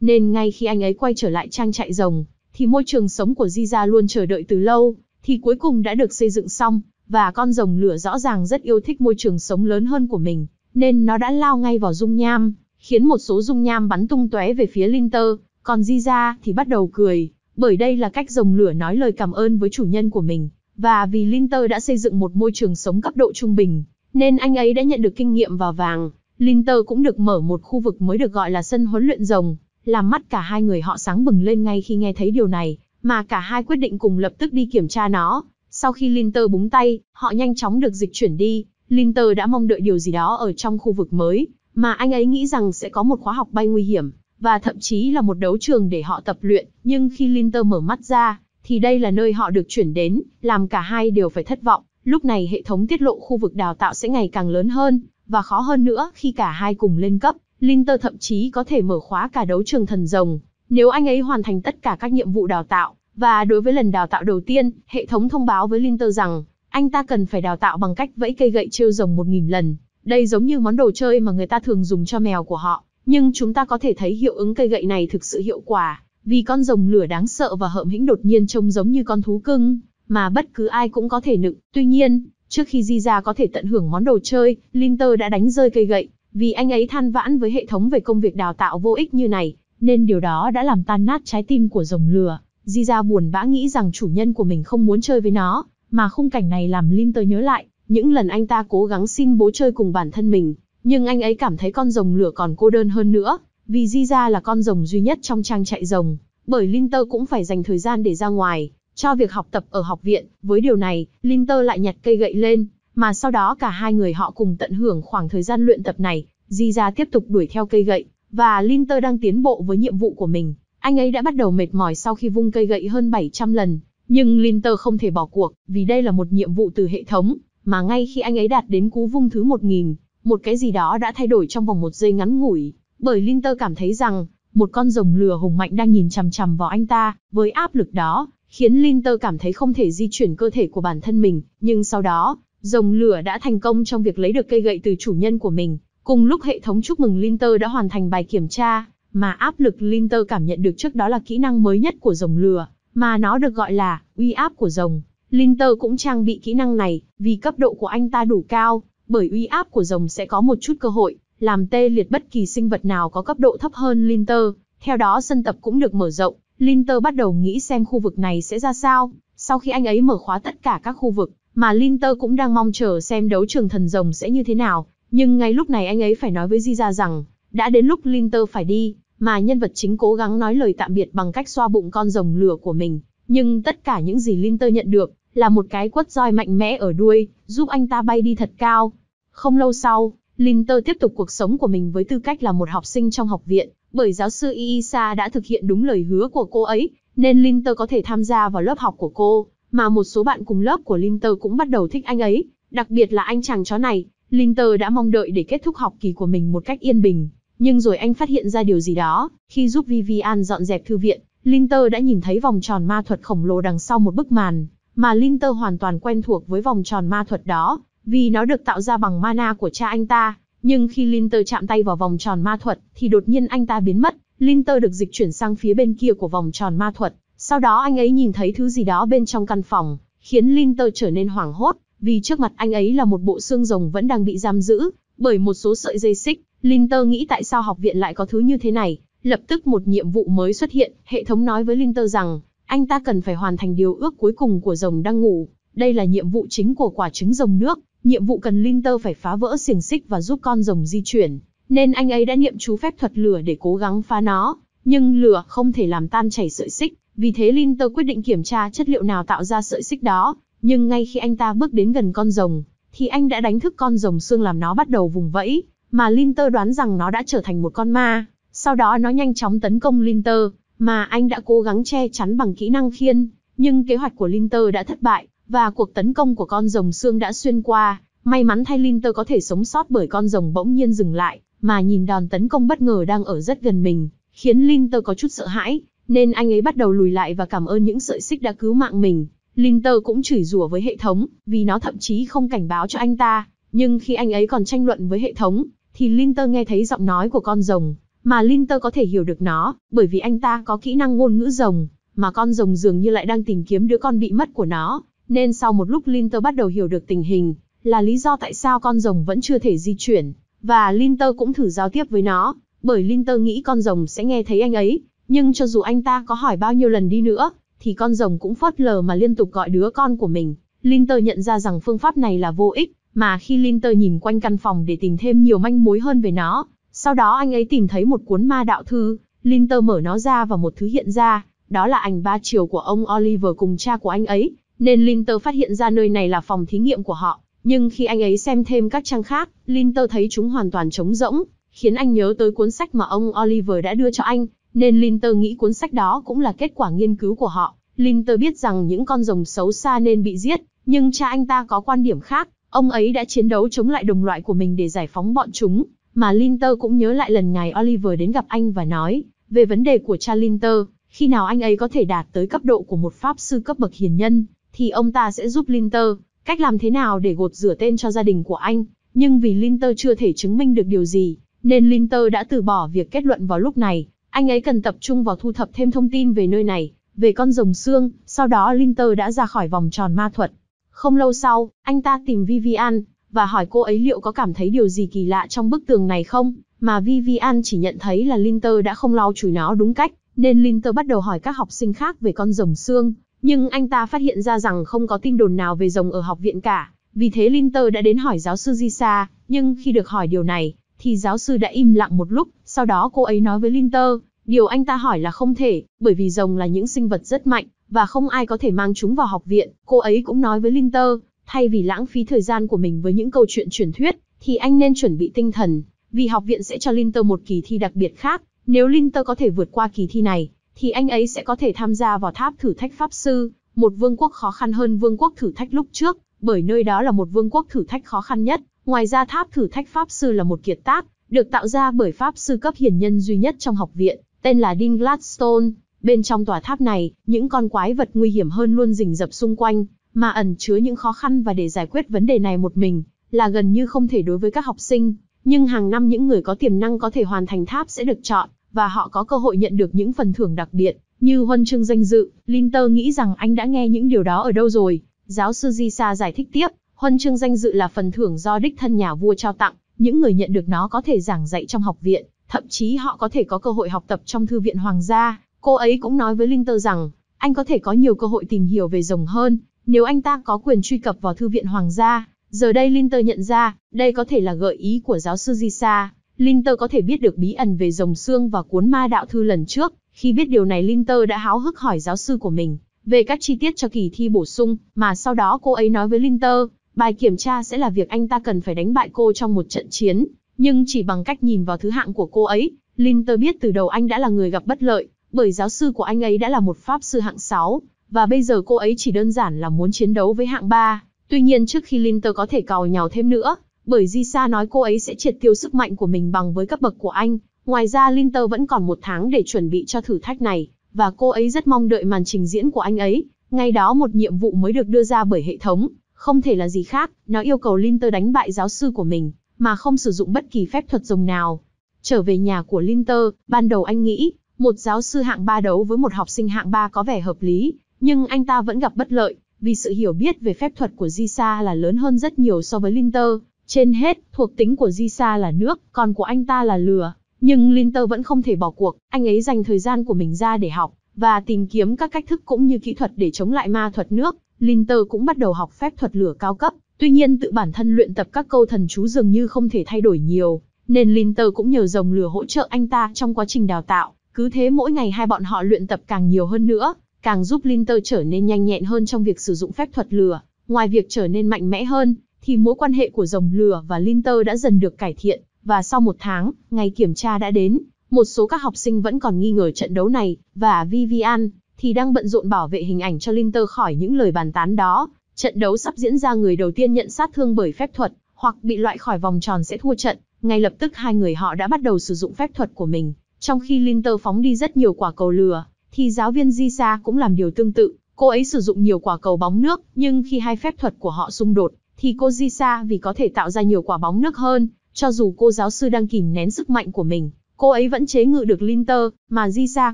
[SPEAKER 1] Nên ngay khi anh ấy quay trở lại trang trại rồng, thì môi trường sống của Giza luôn chờ đợi từ lâu, thì cuối cùng đã được xây dựng xong, và con rồng lửa rõ ràng rất yêu thích môi trường sống lớn hơn của mình, nên nó đã lao ngay vào dung nham, khiến một số dung nham bắn tung tóe về phía Linter, còn Di thì bắt đầu cười, bởi đây là cách rồng lửa nói lời cảm ơn với chủ nhân của mình, và vì Linter đã xây dựng một môi trường sống cấp độ trung bình, nên anh ấy đã nhận được kinh nghiệm vào vàng. Linter cũng được mở một khu vực mới được gọi là sân huấn luyện rồng, làm mắt cả hai người họ sáng bừng lên ngay khi nghe thấy điều này, mà cả hai quyết định cùng lập tức đi kiểm tra nó. Sau khi Linter búng tay, họ nhanh chóng được dịch chuyển đi, Linter đã mong đợi điều gì đó ở trong khu vực mới, mà anh ấy nghĩ rằng sẽ có một khóa học bay nguy hiểm, và thậm chí là một đấu trường để họ tập luyện, nhưng khi Linter mở mắt ra, thì đây là nơi họ được chuyển đến, làm cả hai đều phải thất vọng. Lúc này hệ thống tiết lộ khu vực đào tạo sẽ ngày càng lớn hơn, và khó hơn nữa khi cả hai cùng lên cấp, Linter thậm chí có thể mở khóa cả đấu trường thần rồng, nếu anh ấy hoàn thành tất cả các nhiệm vụ đào tạo. Và đối với lần đào tạo đầu tiên, hệ thống thông báo với Linter rằng anh ta cần phải đào tạo bằng cách vẫy cây gậy trêu rồng một nghìn lần. Đây giống như món đồ chơi mà người ta thường dùng cho mèo của họ, nhưng chúng ta có thể thấy hiệu ứng cây gậy này thực sự hiệu quả, vì con rồng lửa đáng sợ và hợm hĩnh đột nhiên trông giống như con thú cưng, mà bất cứ ai cũng có thể nựng. Tuy nhiên, trước khi di có thể tận hưởng món đồ chơi, Linter đã đánh rơi cây gậy, vì anh ấy than vãn với hệ thống về công việc đào tạo vô ích như này, nên điều đó đã làm tan nát trái tim của rồng lửa. Di buồn bã nghĩ rằng chủ nhân của mình không muốn chơi với nó, mà khung cảnh này làm Lin tớ nhớ lại, những lần anh ta cố gắng xin bố chơi cùng bản thân mình, nhưng anh ấy cảm thấy con rồng lửa còn cô đơn hơn nữa, vì Di là con rồng duy nhất trong trang trại rồng, bởi Linter cũng phải dành thời gian để ra ngoài, cho việc học tập ở học viện, với điều này, Linter lại nhặt cây gậy lên, mà sau đó cả hai người họ cùng tận hưởng khoảng thời gian luyện tập này, Di tiếp tục đuổi theo cây gậy, và Linter đang tiến bộ với nhiệm vụ của mình. Anh ấy đã bắt đầu mệt mỏi sau khi vung cây gậy hơn 700 lần, nhưng Linter không thể bỏ cuộc, vì đây là một nhiệm vụ từ hệ thống, mà ngay khi anh ấy đạt đến cú vung thứ 1000, một cái gì đó đã thay đổi trong vòng một giây ngắn ngủi, bởi Linter cảm thấy rằng, một con rồng lửa hùng mạnh đang nhìn chằm chằm vào anh ta, với áp lực đó, khiến Linter cảm thấy không thể di chuyển cơ thể của bản thân mình, nhưng sau đó, rồng lửa đã thành công trong việc lấy được cây gậy từ chủ nhân của mình. Cùng lúc hệ thống chúc mừng Linter đã hoàn thành bài kiểm tra, mà áp lực Linter cảm nhận được trước đó là kỹ năng mới nhất của rồng lửa, mà nó được gọi là uy áp của rồng. Linter cũng trang bị kỹ năng này, vì cấp độ của anh ta đủ cao, bởi uy áp của rồng sẽ có một chút cơ hội, làm tê liệt bất kỳ sinh vật nào có cấp độ thấp hơn Linter, theo đó sân tập cũng được mở rộng, Linter bắt đầu nghĩ xem khu vực này sẽ ra sao, sau khi anh ấy mở khóa tất cả các khu vực, mà Linter cũng đang mong chờ xem đấu trường thần rồng sẽ như thế nào, nhưng ngay lúc này anh ấy phải nói với Ziza rằng, đã đến lúc Linter phải đi, mà nhân vật chính cố gắng nói lời tạm biệt bằng cách xoa bụng con rồng lửa của mình, nhưng tất cả những gì Linter nhận được là một cái quất roi mạnh mẽ ở đuôi, giúp anh ta bay đi thật cao. Không lâu sau, Linter tiếp tục cuộc sống của mình với tư cách là một học sinh trong học viện, bởi giáo sư Iisa đã thực hiện đúng lời hứa của cô ấy, nên Linter có thể tham gia vào lớp học của cô, mà một số bạn cùng lớp của Linter cũng bắt đầu thích anh ấy, đặc biệt là anh chàng chó này, Linter đã mong đợi để kết thúc học kỳ của mình một cách yên bình, nhưng rồi anh phát hiện ra điều gì đó, khi giúp Vivian dọn dẹp thư viện, Linter đã nhìn thấy vòng tròn ma thuật khổng lồ đằng sau một bức màn, mà Linter hoàn toàn quen thuộc với vòng tròn ma thuật đó, vì nó được tạo ra bằng mana của cha anh ta. Nhưng khi Linter chạm tay vào vòng tròn ma thuật, thì đột nhiên anh ta biến mất, Linter được dịch chuyển sang phía bên kia của vòng tròn ma thuật. Sau đó anh ấy nhìn thấy thứ gì đó bên trong căn phòng, khiến Linter trở nên hoảng hốt, vì trước mặt anh ấy là một bộ xương rồng vẫn đang bị giam giữ, bởi một số sợi dây xích, Linter nghĩ tại sao học viện lại có thứ như thế này, lập tức một nhiệm vụ mới xuất hiện, hệ thống nói với Linter rằng, anh ta cần phải hoàn thành điều ước cuối cùng của rồng đang ngủ, đây là nhiệm vụ chính của quả trứng rồng nước, nhiệm vụ cần Linter phải phá vỡ xiềng xích và giúp con rồng di chuyển, nên anh ấy đã niệm chú phép thuật lửa để cố gắng phá nó, nhưng lửa không thể làm tan chảy sợi xích, vì thế Linter quyết định kiểm tra chất liệu nào tạo ra sợi xích đó, nhưng ngay khi anh ta bước đến gần con rồng, thì anh đã đánh thức con rồng xương làm nó bắt đầu vùng vẫy, mà Linter đoán rằng nó đã trở thành một con ma, sau đó nó nhanh chóng tấn công Linter, mà anh đã cố gắng che chắn bằng kỹ năng khiên, nhưng kế hoạch của Linter đã thất bại, và cuộc tấn công của con rồng xương đã xuyên qua, may mắn thay Linter có thể sống sót bởi con rồng bỗng nhiên dừng lại, mà nhìn đòn tấn công bất ngờ đang ở rất gần mình, khiến Linter có chút sợ hãi, nên anh ấy bắt đầu lùi lại và cảm ơn những sợi xích đã cứu mạng mình. Linter cũng chửi rủa với hệ thống, vì nó thậm chí không cảnh báo cho anh ta, nhưng khi anh ấy còn tranh luận với hệ thống, thì Linter nghe thấy giọng nói của con rồng, mà Linter có thể hiểu được nó, bởi vì anh ta có kỹ năng ngôn ngữ rồng, mà con rồng dường như lại đang tìm kiếm đứa con bị mất của nó, nên sau một lúc Linter bắt đầu hiểu được tình hình, là lý do tại sao con rồng vẫn chưa thể di chuyển, và Linter cũng thử giao tiếp với nó, bởi Linter nghĩ con rồng sẽ nghe thấy anh ấy, nhưng cho dù anh ta có hỏi bao nhiêu lần đi nữa, thì con rồng cũng phớt lờ mà liên tục gọi đứa con của mình. Linter nhận ra rằng phương pháp này là vô ích, mà khi Linter nhìn quanh căn phòng để tìm thêm nhiều manh mối hơn về nó, sau đó anh ấy tìm thấy một cuốn ma đạo thư, Linter mở nó ra và một thứ hiện ra, đó là ảnh ba chiều của ông Oliver cùng cha của anh ấy, nên Linter phát hiện ra nơi này là phòng thí nghiệm của họ. Nhưng khi anh ấy xem thêm các trang khác, Linter thấy chúng hoàn toàn trống rỗng, khiến anh nhớ tới cuốn sách mà ông Oliver đã đưa cho anh, nên Linter nghĩ cuốn sách đó cũng là kết quả nghiên cứu của họ. Linter biết rằng những con rồng xấu xa nên bị giết, nhưng cha anh ta có quan điểm khác, Ông ấy đã chiến đấu chống lại đồng loại của mình để giải phóng bọn chúng, mà Linter cũng nhớ lại lần ngày Oliver đến gặp anh và nói về vấn đề của cha Linter, khi nào anh ấy có thể đạt tới cấp độ của một pháp sư cấp bậc hiền nhân, thì ông ta sẽ giúp Linter, cách làm thế nào để gột rửa tên cho gia đình của anh, nhưng vì Linter chưa thể chứng minh được điều gì, nên Linter đã từ bỏ việc kết luận vào lúc này, anh ấy cần tập trung vào thu thập thêm thông tin về nơi này, về con rồng xương, sau đó Linter đã ra khỏi vòng tròn ma thuật, không lâu sau, anh ta tìm Vivian, và hỏi cô ấy liệu có cảm thấy điều gì kỳ lạ trong bức tường này không, mà Vivian chỉ nhận thấy là Linter đã không lau chùi nó đúng cách, nên Linter bắt đầu hỏi các học sinh khác về con rồng xương, nhưng anh ta phát hiện ra rằng không có tin đồn nào về rồng ở học viện cả, vì thế Linter đã đến hỏi giáo sư Jisa, nhưng khi được hỏi điều này, thì giáo sư đã im lặng một lúc, sau đó cô ấy nói với Linter, điều anh ta hỏi là không thể, bởi vì rồng là những sinh vật rất mạnh, và không ai có thể mang chúng vào học viện. Cô ấy cũng nói với Linter, thay vì lãng phí thời gian của mình với những câu chuyện truyền thuyết, thì anh nên chuẩn bị tinh thần, vì học viện sẽ cho Linter một kỳ thi đặc biệt khác. Nếu Linter có thể vượt qua kỳ thi này, thì anh ấy sẽ có thể tham gia vào tháp thử thách Pháp Sư, một vương quốc khó khăn hơn vương quốc thử thách lúc trước, bởi nơi đó là một vương quốc thử thách khó khăn nhất. Ngoài ra tháp thử thách Pháp Sư là một kiệt tác, được tạo ra bởi Pháp Sư cấp hiền nhân duy nhất trong học viện, tên là Dean Gladstone. Bên trong tòa tháp này, những con quái vật nguy hiểm hơn luôn rình rập xung quanh, mà ẩn chứa những khó khăn và để giải quyết vấn đề này một mình, là gần như không thể đối với các học sinh. Nhưng hàng năm những người có tiềm năng có thể hoàn thành tháp sẽ được chọn, và họ có cơ hội nhận được những phần thưởng đặc biệt, như huân chương danh dự. Linter nghĩ rằng anh đã nghe những điều đó ở đâu rồi. Giáo sư Jisa giải thích tiếp, huân chương danh dự là phần thưởng do đích thân nhà vua trao tặng. Những người nhận được nó có thể giảng dạy trong học viện, thậm chí họ có thể có cơ hội học tập trong thư viện hoàng gia Cô ấy cũng nói với Linter rằng, anh có thể có nhiều cơ hội tìm hiểu về rồng hơn, nếu anh ta có quyền truy cập vào thư viện hoàng gia. Giờ đây Linter nhận ra, đây có thể là gợi ý của giáo sư Jisa. Linter có thể biết được bí ẩn về rồng xương và cuốn ma đạo thư lần trước. Khi biết điều này Linter đã háo hức hỏi giáo sư của mình về các chi tiết cho kỳ thi bổ sung, mà sau đó cô ấy nói với Linter, bài kiểm tra sẽ là việc anh ta cần phải đánh bại cô trong một trận chiến, nhưng chỉ bằng cách nhìn vào thứ hạng của cô ấy, Linter biết từ đầu anh đã là người gặp bất lợi, bởi giáo sư của anh ấy đã là một pháp sư hạng 6, và bây giờ cô ấy chỉ đơn giản là muốn chiến đấu với hạng 3. Tuy nhiên trước khi Linter có thể cào nhào thêm nữa, bởi Jisa nói cô ấy sẽ triệt tiêu sức mạnh của mình bằng với cấp bậc của anh. Ngoài ra Linter vẫn còn một tháng để chuẩn bị cho thử thách này, và cô ấy rất mong đợi màn trình diễn của anh ấy. Ngay đó một nhiệm vụ mới được đưa ra bởi hệ thống, không thể là gì khác, nó yêu cầu Linter đánh bại giáo sư của mình, mà không sử dụng bất kỳ phép thuật rồng nào. Trở về nhà của Linter, ban đầu anh nghĩ, một giáo sư hạng ba đấu với một học sinh hạng ba có vẻ hợp lý, nhưng anh ta vẫn gặp bất lợi, vì sự hiểu biết về phép thuật của Jisa là lớn hơn rất nhiều so với Linter. Trên hết, thuộc tính của Jisa là nước, còn của anh ta là lửa. Nhưng Linter vẫn không thể bỏ cuộc, anh ấy dành thời gian của mình ra để học, và tìm kiếm các cách thức cũng như kỹ thuật để chống lại ma thuật nước. Linter cũng bắt đầu học phép thuật lửa cao cấp, tuy nhiên tự bản thân luyện tập các câu thần chú dường như không thể thay đổi nhiều, nên Linter cũng nhờ dòng lửa hỗ trợ anh ta trong quá trình đào tạo. Cứ thế mỗi ngày hai bọn họ luyện tập càng nhiều hơn nữa, càng giúp Linter trở nên nhanh nhẹn hơn trong việc sử dụng phép thuật lửa. Ngoài việc trở nên mạnh mẽ hơn, thì mối quan hệ của rồng lửa và Linter đã dần được cải thiện, và sau một tháng, ngày kiểm tra đã đến, một số các học sinh vẫn còn nghi ngờ trận đấu này, và Vivian thì đang bận rộn bảo vệ hình ảnh cho Linter khỏi những lời bàn tán đó. Trận đấu sắp diễn ra người đầu tiên nhận sát thương bởi phép thuật, hoặc bị loại khỏi vòng tròn sẽ thua trận. Ngay lập tức hai người họ đã bắt đầu sử dụng phép thuật của mình. Trong khi Linter phóng đi rất nhiều quả cầu lửa, thì giáo viên Jisa cũng làm điều tương tự. Cô ấy sử dụng nhiều quả cầu bóng nước, nhưng khi hai phép thuật của họ xung đột, thì cô Jisa vì có thể tạo ra nhiều quả bóng nước hơn, cho dù cô giáo sư đang kìm nén sức mạnh của mình, cô ấy vẫn chế ngự được Linter, mà Jisa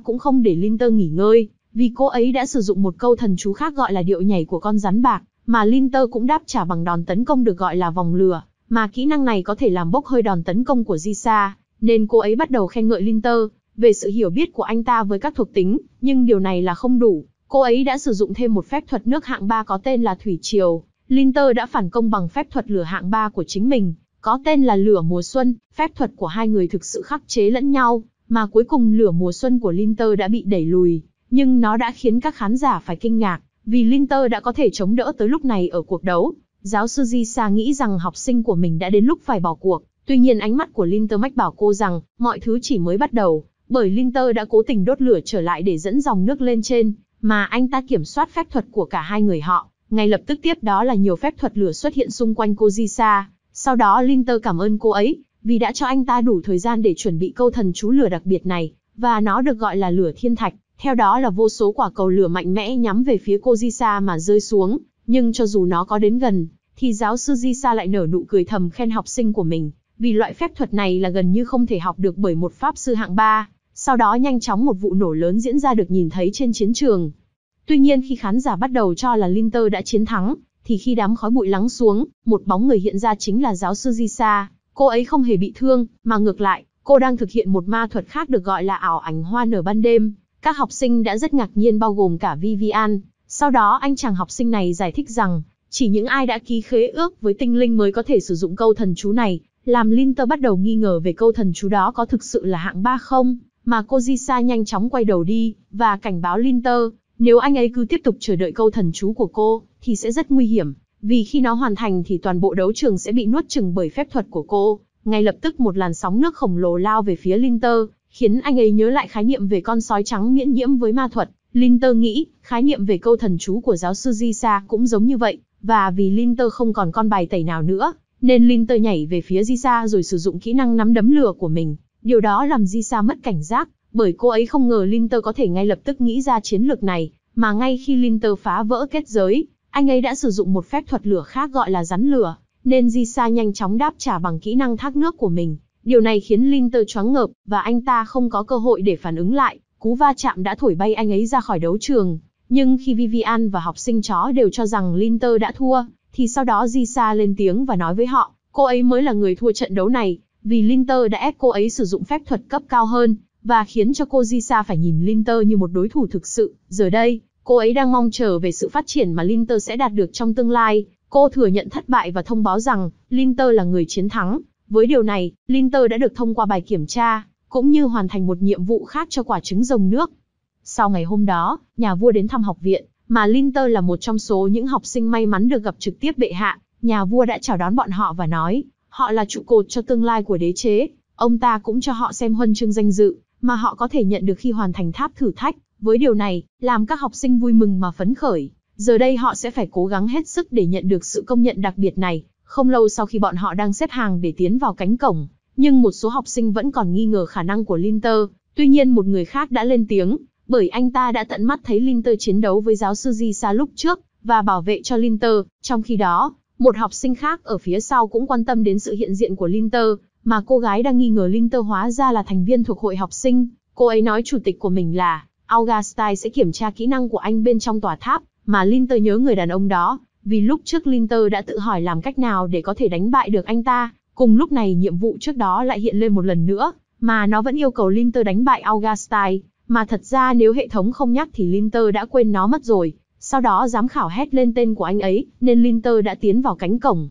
[SPEAKER 1] cũng không để Linter nghỉ ngơi, vì cô ấy đã sử dụng một câu thần chú khác gọi là điệu nhảy của con rắn bạc, mà Linter cũng đáp trả bằng đòn tấn công được gọi là vòng lửa, mà kỹ năng này có thể làm bốc hơi đòn tấn công của Jisa, nên cô ấy bắt đầu khen ngợi Linter về sự hiểu biết của anh ta với các thuộc tính, nhưng điều này là không đủ. Cô ấy đã sử dụng thêm một phép thuật nước hạng 3 có tên là Thủy Triều. Linter đã phản công bằng phép thuật lửa hạng 3 của chính mình, có tên là Lửa Mùa Xuân. Phép thuật của hai người thực sự khắc chế lẫn nhau, mà cuối cùng Lửa Mùa Xuân của Linter đã bị đẩy lùi. Nhưng nó đã khiến các khán giả phải kinh ngạc, vì Linter đã có thể chống đỡ tới lúc này ở cuộc đấu. Giáo sư Di Sa nghĩ rằng học sinh của mình đã đến lúc phải bỏ cuộc Tuy nhiên ánh mắt của Linter mách bảo cô rằng, mọi thứ chỉ mới bắt đầu, bởi Linter đã cố tình đốt lửa trở lại để dẫn dòng nước lên trên, mà anh ta kiểm soát phép thuật của cả hai người họ. Ngay lập tức tiếp đó là nhiều phép thuật lửa xuất hiện xung quanh cô Jisa. Sau đó Linter cảm ơn cô ấy, vì đã cho anh ta đủ thời gian để chuẩn bị câu thần chú lửa đặc biệt này, và nó được gọi là lửa thiên thạch. Theo đó là vô số quả cầu lửa mạnh mẽ nhắm về phía cô Jisa mà rơi xuống, nhưng cho dù nó có đến gần, thì giáo sư Jisa lại nở nụ cười thầm khen học sinh của mình vì loại phép thuật này là gần như không thể học được bởi một pháp sư hạng ba. sau đó nhanh chóng một vụ nổ lớn diễn ra được nhìn thấy trên chiến trường. Tuy nhiên khi khán giả bắt đầu cho là Linter đã chiến thắng, thì khi đám khói bụi lắng xuống, một bóng người hiện ra chính là giáo sư Jisa, cô ấy không hề bị thương, mà ngược lại, cô đang thực hiện một ma thuật khác được gọi là ảo ảnh hoa nở ban đêm. Các học sinh đã rất ngạc nhiên bao gồm cả Vivian, sau đó anh chàng học sinh này giải thích rằng, chỉ những ai đã ký khế ước với tinh linh mới có thể sử dụng câu thần chú này, làm Linter bắt đầu nghi ngờ về câu thần chú đó có thực sự là hạng ba không, mà cô Jisa nhanh chóng quay đầu đi, và cảnh báo Linter, nếu anh ấy cứ tiếp tục chờ đợi câu thần chú của cô, thì sẽ rất nguy hiểm, vì khi nó hoàn thành thì toàn bộ đấu trường sẽ bị nuốt chừng bởi phép thuật của cô. Ngay lập tức một làn sóng nước khổng lồ lao về phía Linter, khiến anh ấy nhớ lại khái niệm về con sói trắng miễn nhiễm với ma thuật. Linter nghĩ, khái niệm về câu thần chú của giáo sư Jisa cũng giống như vậy, và vì Linter không còn con bài tẩy nào nữa, nên Linter nhảy về phía Jisa rồi sử dụng kỹ năng nắm đấm lửa của mình. Điều đó làm Jisa mất cảnh giác, bởi cô ấy không ngờ Linter có thể ngay lập tức nghĩ ra chiến lược này, mà ngay khi Linter phá vỡ kết giới, anh ấy đã sử dụng một phép thuật lửa khác gọi là rắn lửa, nên Jisa nhanh chóng đáp trả bằng kỹ năng thác nước của mình. Điều này khiến Linter choáng ngợp và anh ta không có cơ hội để phản ứng lại, cú va chạm đã thổi bay anh ấy ra khỏi đấu trường. Nhưng khi Vivian và học sinh chó đều cho rằng Linter đã thua, thì sau đó Jisa lên tiếng và nói với họ, cô ấy mới là người thua trận đấu này, vì Linter đã ép cô ấy sử dụng phép thuật cấp cao hơn, và khiến cho cô Jisa phải nhìn Linter như một đối thủ thực sự. Giờ đây, cô ấy đang mong chờ về sự phát triển mà Linter sẽ đạt được trong tương lai. Cô thừa nhận thất bại và thông báo rằng Linter là người chiến thắng. Với điều này, Linter đã được thông qua bài kiểm tra, cũng như hoàn thành một nhiệm vụ khác cho quả trứng rồng nước. Sau ngày hôm đó, nhà vua đến thăm học viện mà Linter là một trong số những học sinh may mắn được gặp trực tiếp bệ hạ, nhà vua đã chào đón bọn họ và nói, họ là trụ cột cho tương lai của đế chế, ông ta cũng cho họ xem huân chương danh dự, mà họ có thể nhận được khi hoàn thành tháp thử thách, với điều này, làm các học sinh vui mừng mà phấn khởi. Giờ đây họ sẽ phải cố gắng hết sức để nhận được sự công nhận đặc biệt này, không lâu sau khi bọn họ đang xếp hàng để tiến vào cánh cổng, nhưng một số học sinh vẫn còn nghi ngờ khả năng của Linter, tuy nhiên một người khác đã lên tiếng, bởi anh ta đã tận mắt thấy Linter chiến đấu với giáo sư Jisa lúc trước, và bảo vệ cho Linter, trong khi đó, một học sinh khác ở phía sau cũng quan tâm đến sự hiện diện của Linter, mà cô gái đang nghi ngờ Linter hóa ra là thành viên thuộc hội học sinh, cô ấy nói chủ tịch của mình là, Augustine sẽ kiểm tra kỹ năng của anh bên trong tòa tháp, mà Linter nhớ người đàn ông đó, vì lúc trước Linter đã tự hỏi làm cách nào để có thể đánh bại được anh ta, cùng lúc này nhiệm vụ trước đó lại hiện lên một lần nữa, mà nó vẫn yêu cầu Linter đánh bại Augustine. Mà thật ra nếu hệ thống không nhắc thì Linter đã quên nó mất rồi. Sau đó giám khảo hét lên tên của anh ấy, nên Linter đã tiến vào cánh cổng.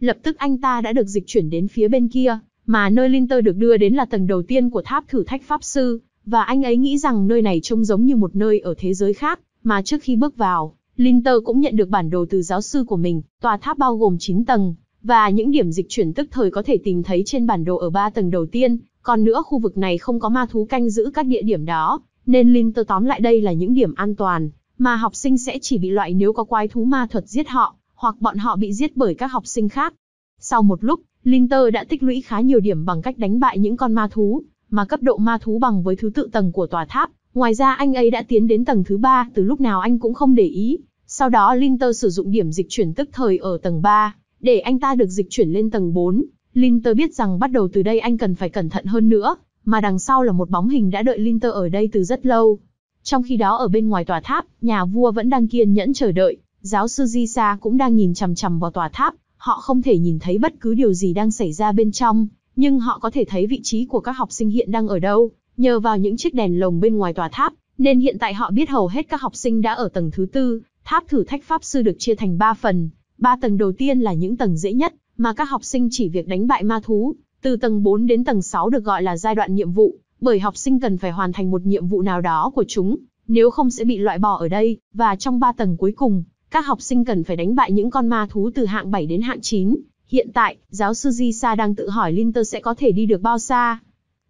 [SPEAKER 1] Lập tức anh ta đã được dịch chuyển đến phía bên kia, mà nơi Linter được đưa đến là tầng đầu tiên của tháp thử thách Pháp Sư, và anh ấy nghĩ rằng nơi này trông giống như một nơi ở thế giới khác, mà trước khi bước vào, Linter cũng nhận được bản đồ từ giáo sư của mình, tòa tháp bao gồm 9 tầng, và những điểm dịch chuyển tức thời có thể tìm thấy trên bản đồ ở 3 tầng đầu tiên, còn nữa khu vực này không có ma thú canh giữ các địa điểm đó, nên Linh tơ tóm lại đây là những điểm an toàn, mà học sinh sẽ chỉ bị loại nếu có quái thú ma thuật giết họ, hoặc bọn họ bị giết bởi các học sinh khác. Sau một lúc, Linh tơ đã tích lũy khá nhiều điểm bằng cách đánh bại những con ma thú, mà cấp độ ma thú bằng với thứ tự tầng của tòa tháp. Ngoài ra anh ấy đã tiến đến tầng thứ ba từ lúc nào anh cũng không để ý. Sau đó Linter sử dụng điểm dịch chuyển tức thời ở tầng 3, để anh ta được dịch chuyển lên tầng 4, Linter biết rằng bắt đầu từ đây anh cần phải cẩn thận hơn nữa, mà đằng sau là một bóng hình đã đợi Linter ở đây từ rất lâu. Trong khi đó ở bên ngoài tòa tháp, nhà vua vẫn đang kiên nhẫn chờ đợi, giáo sư Jisa cũng đang nhìn chằm chằm vào tòa tháp, họ không thể nhìn thấy bất cứ điều gì đang xảy ra bên trong, nhưng họ có thể thấy vị trí của các học sinh hiện đang ở đâu, nhờ vào những chiếc đèn lồng bên ngoài tòa tháp, nên hiện tại họ biết hầu hết các học sinh đã ở tầng thứ tư, tháp thử thách pháp sư được chia thành 3 phần, ba tầng đầu tiên là những tầng dễ nhất, mà các học sinh chỉ việc đánh bại ma thú, từ tầng 4 đến tầng 6 được gọi là giai đoạn nhiệm vụ, bởi học sinh cần phải hoàn thành một nhiệm vụ nào đó của chúng, nếu không sẽ bị loại bỏ ở đây, và trong 3 tầng cuối cùng, các học sinh cần phải đánh bại những con ma thú từ hạng 7 đến hạng 9. Hiện tại, giáo sư Jisa đang tự hỏi Linter sẽ có thể đi được bao xa.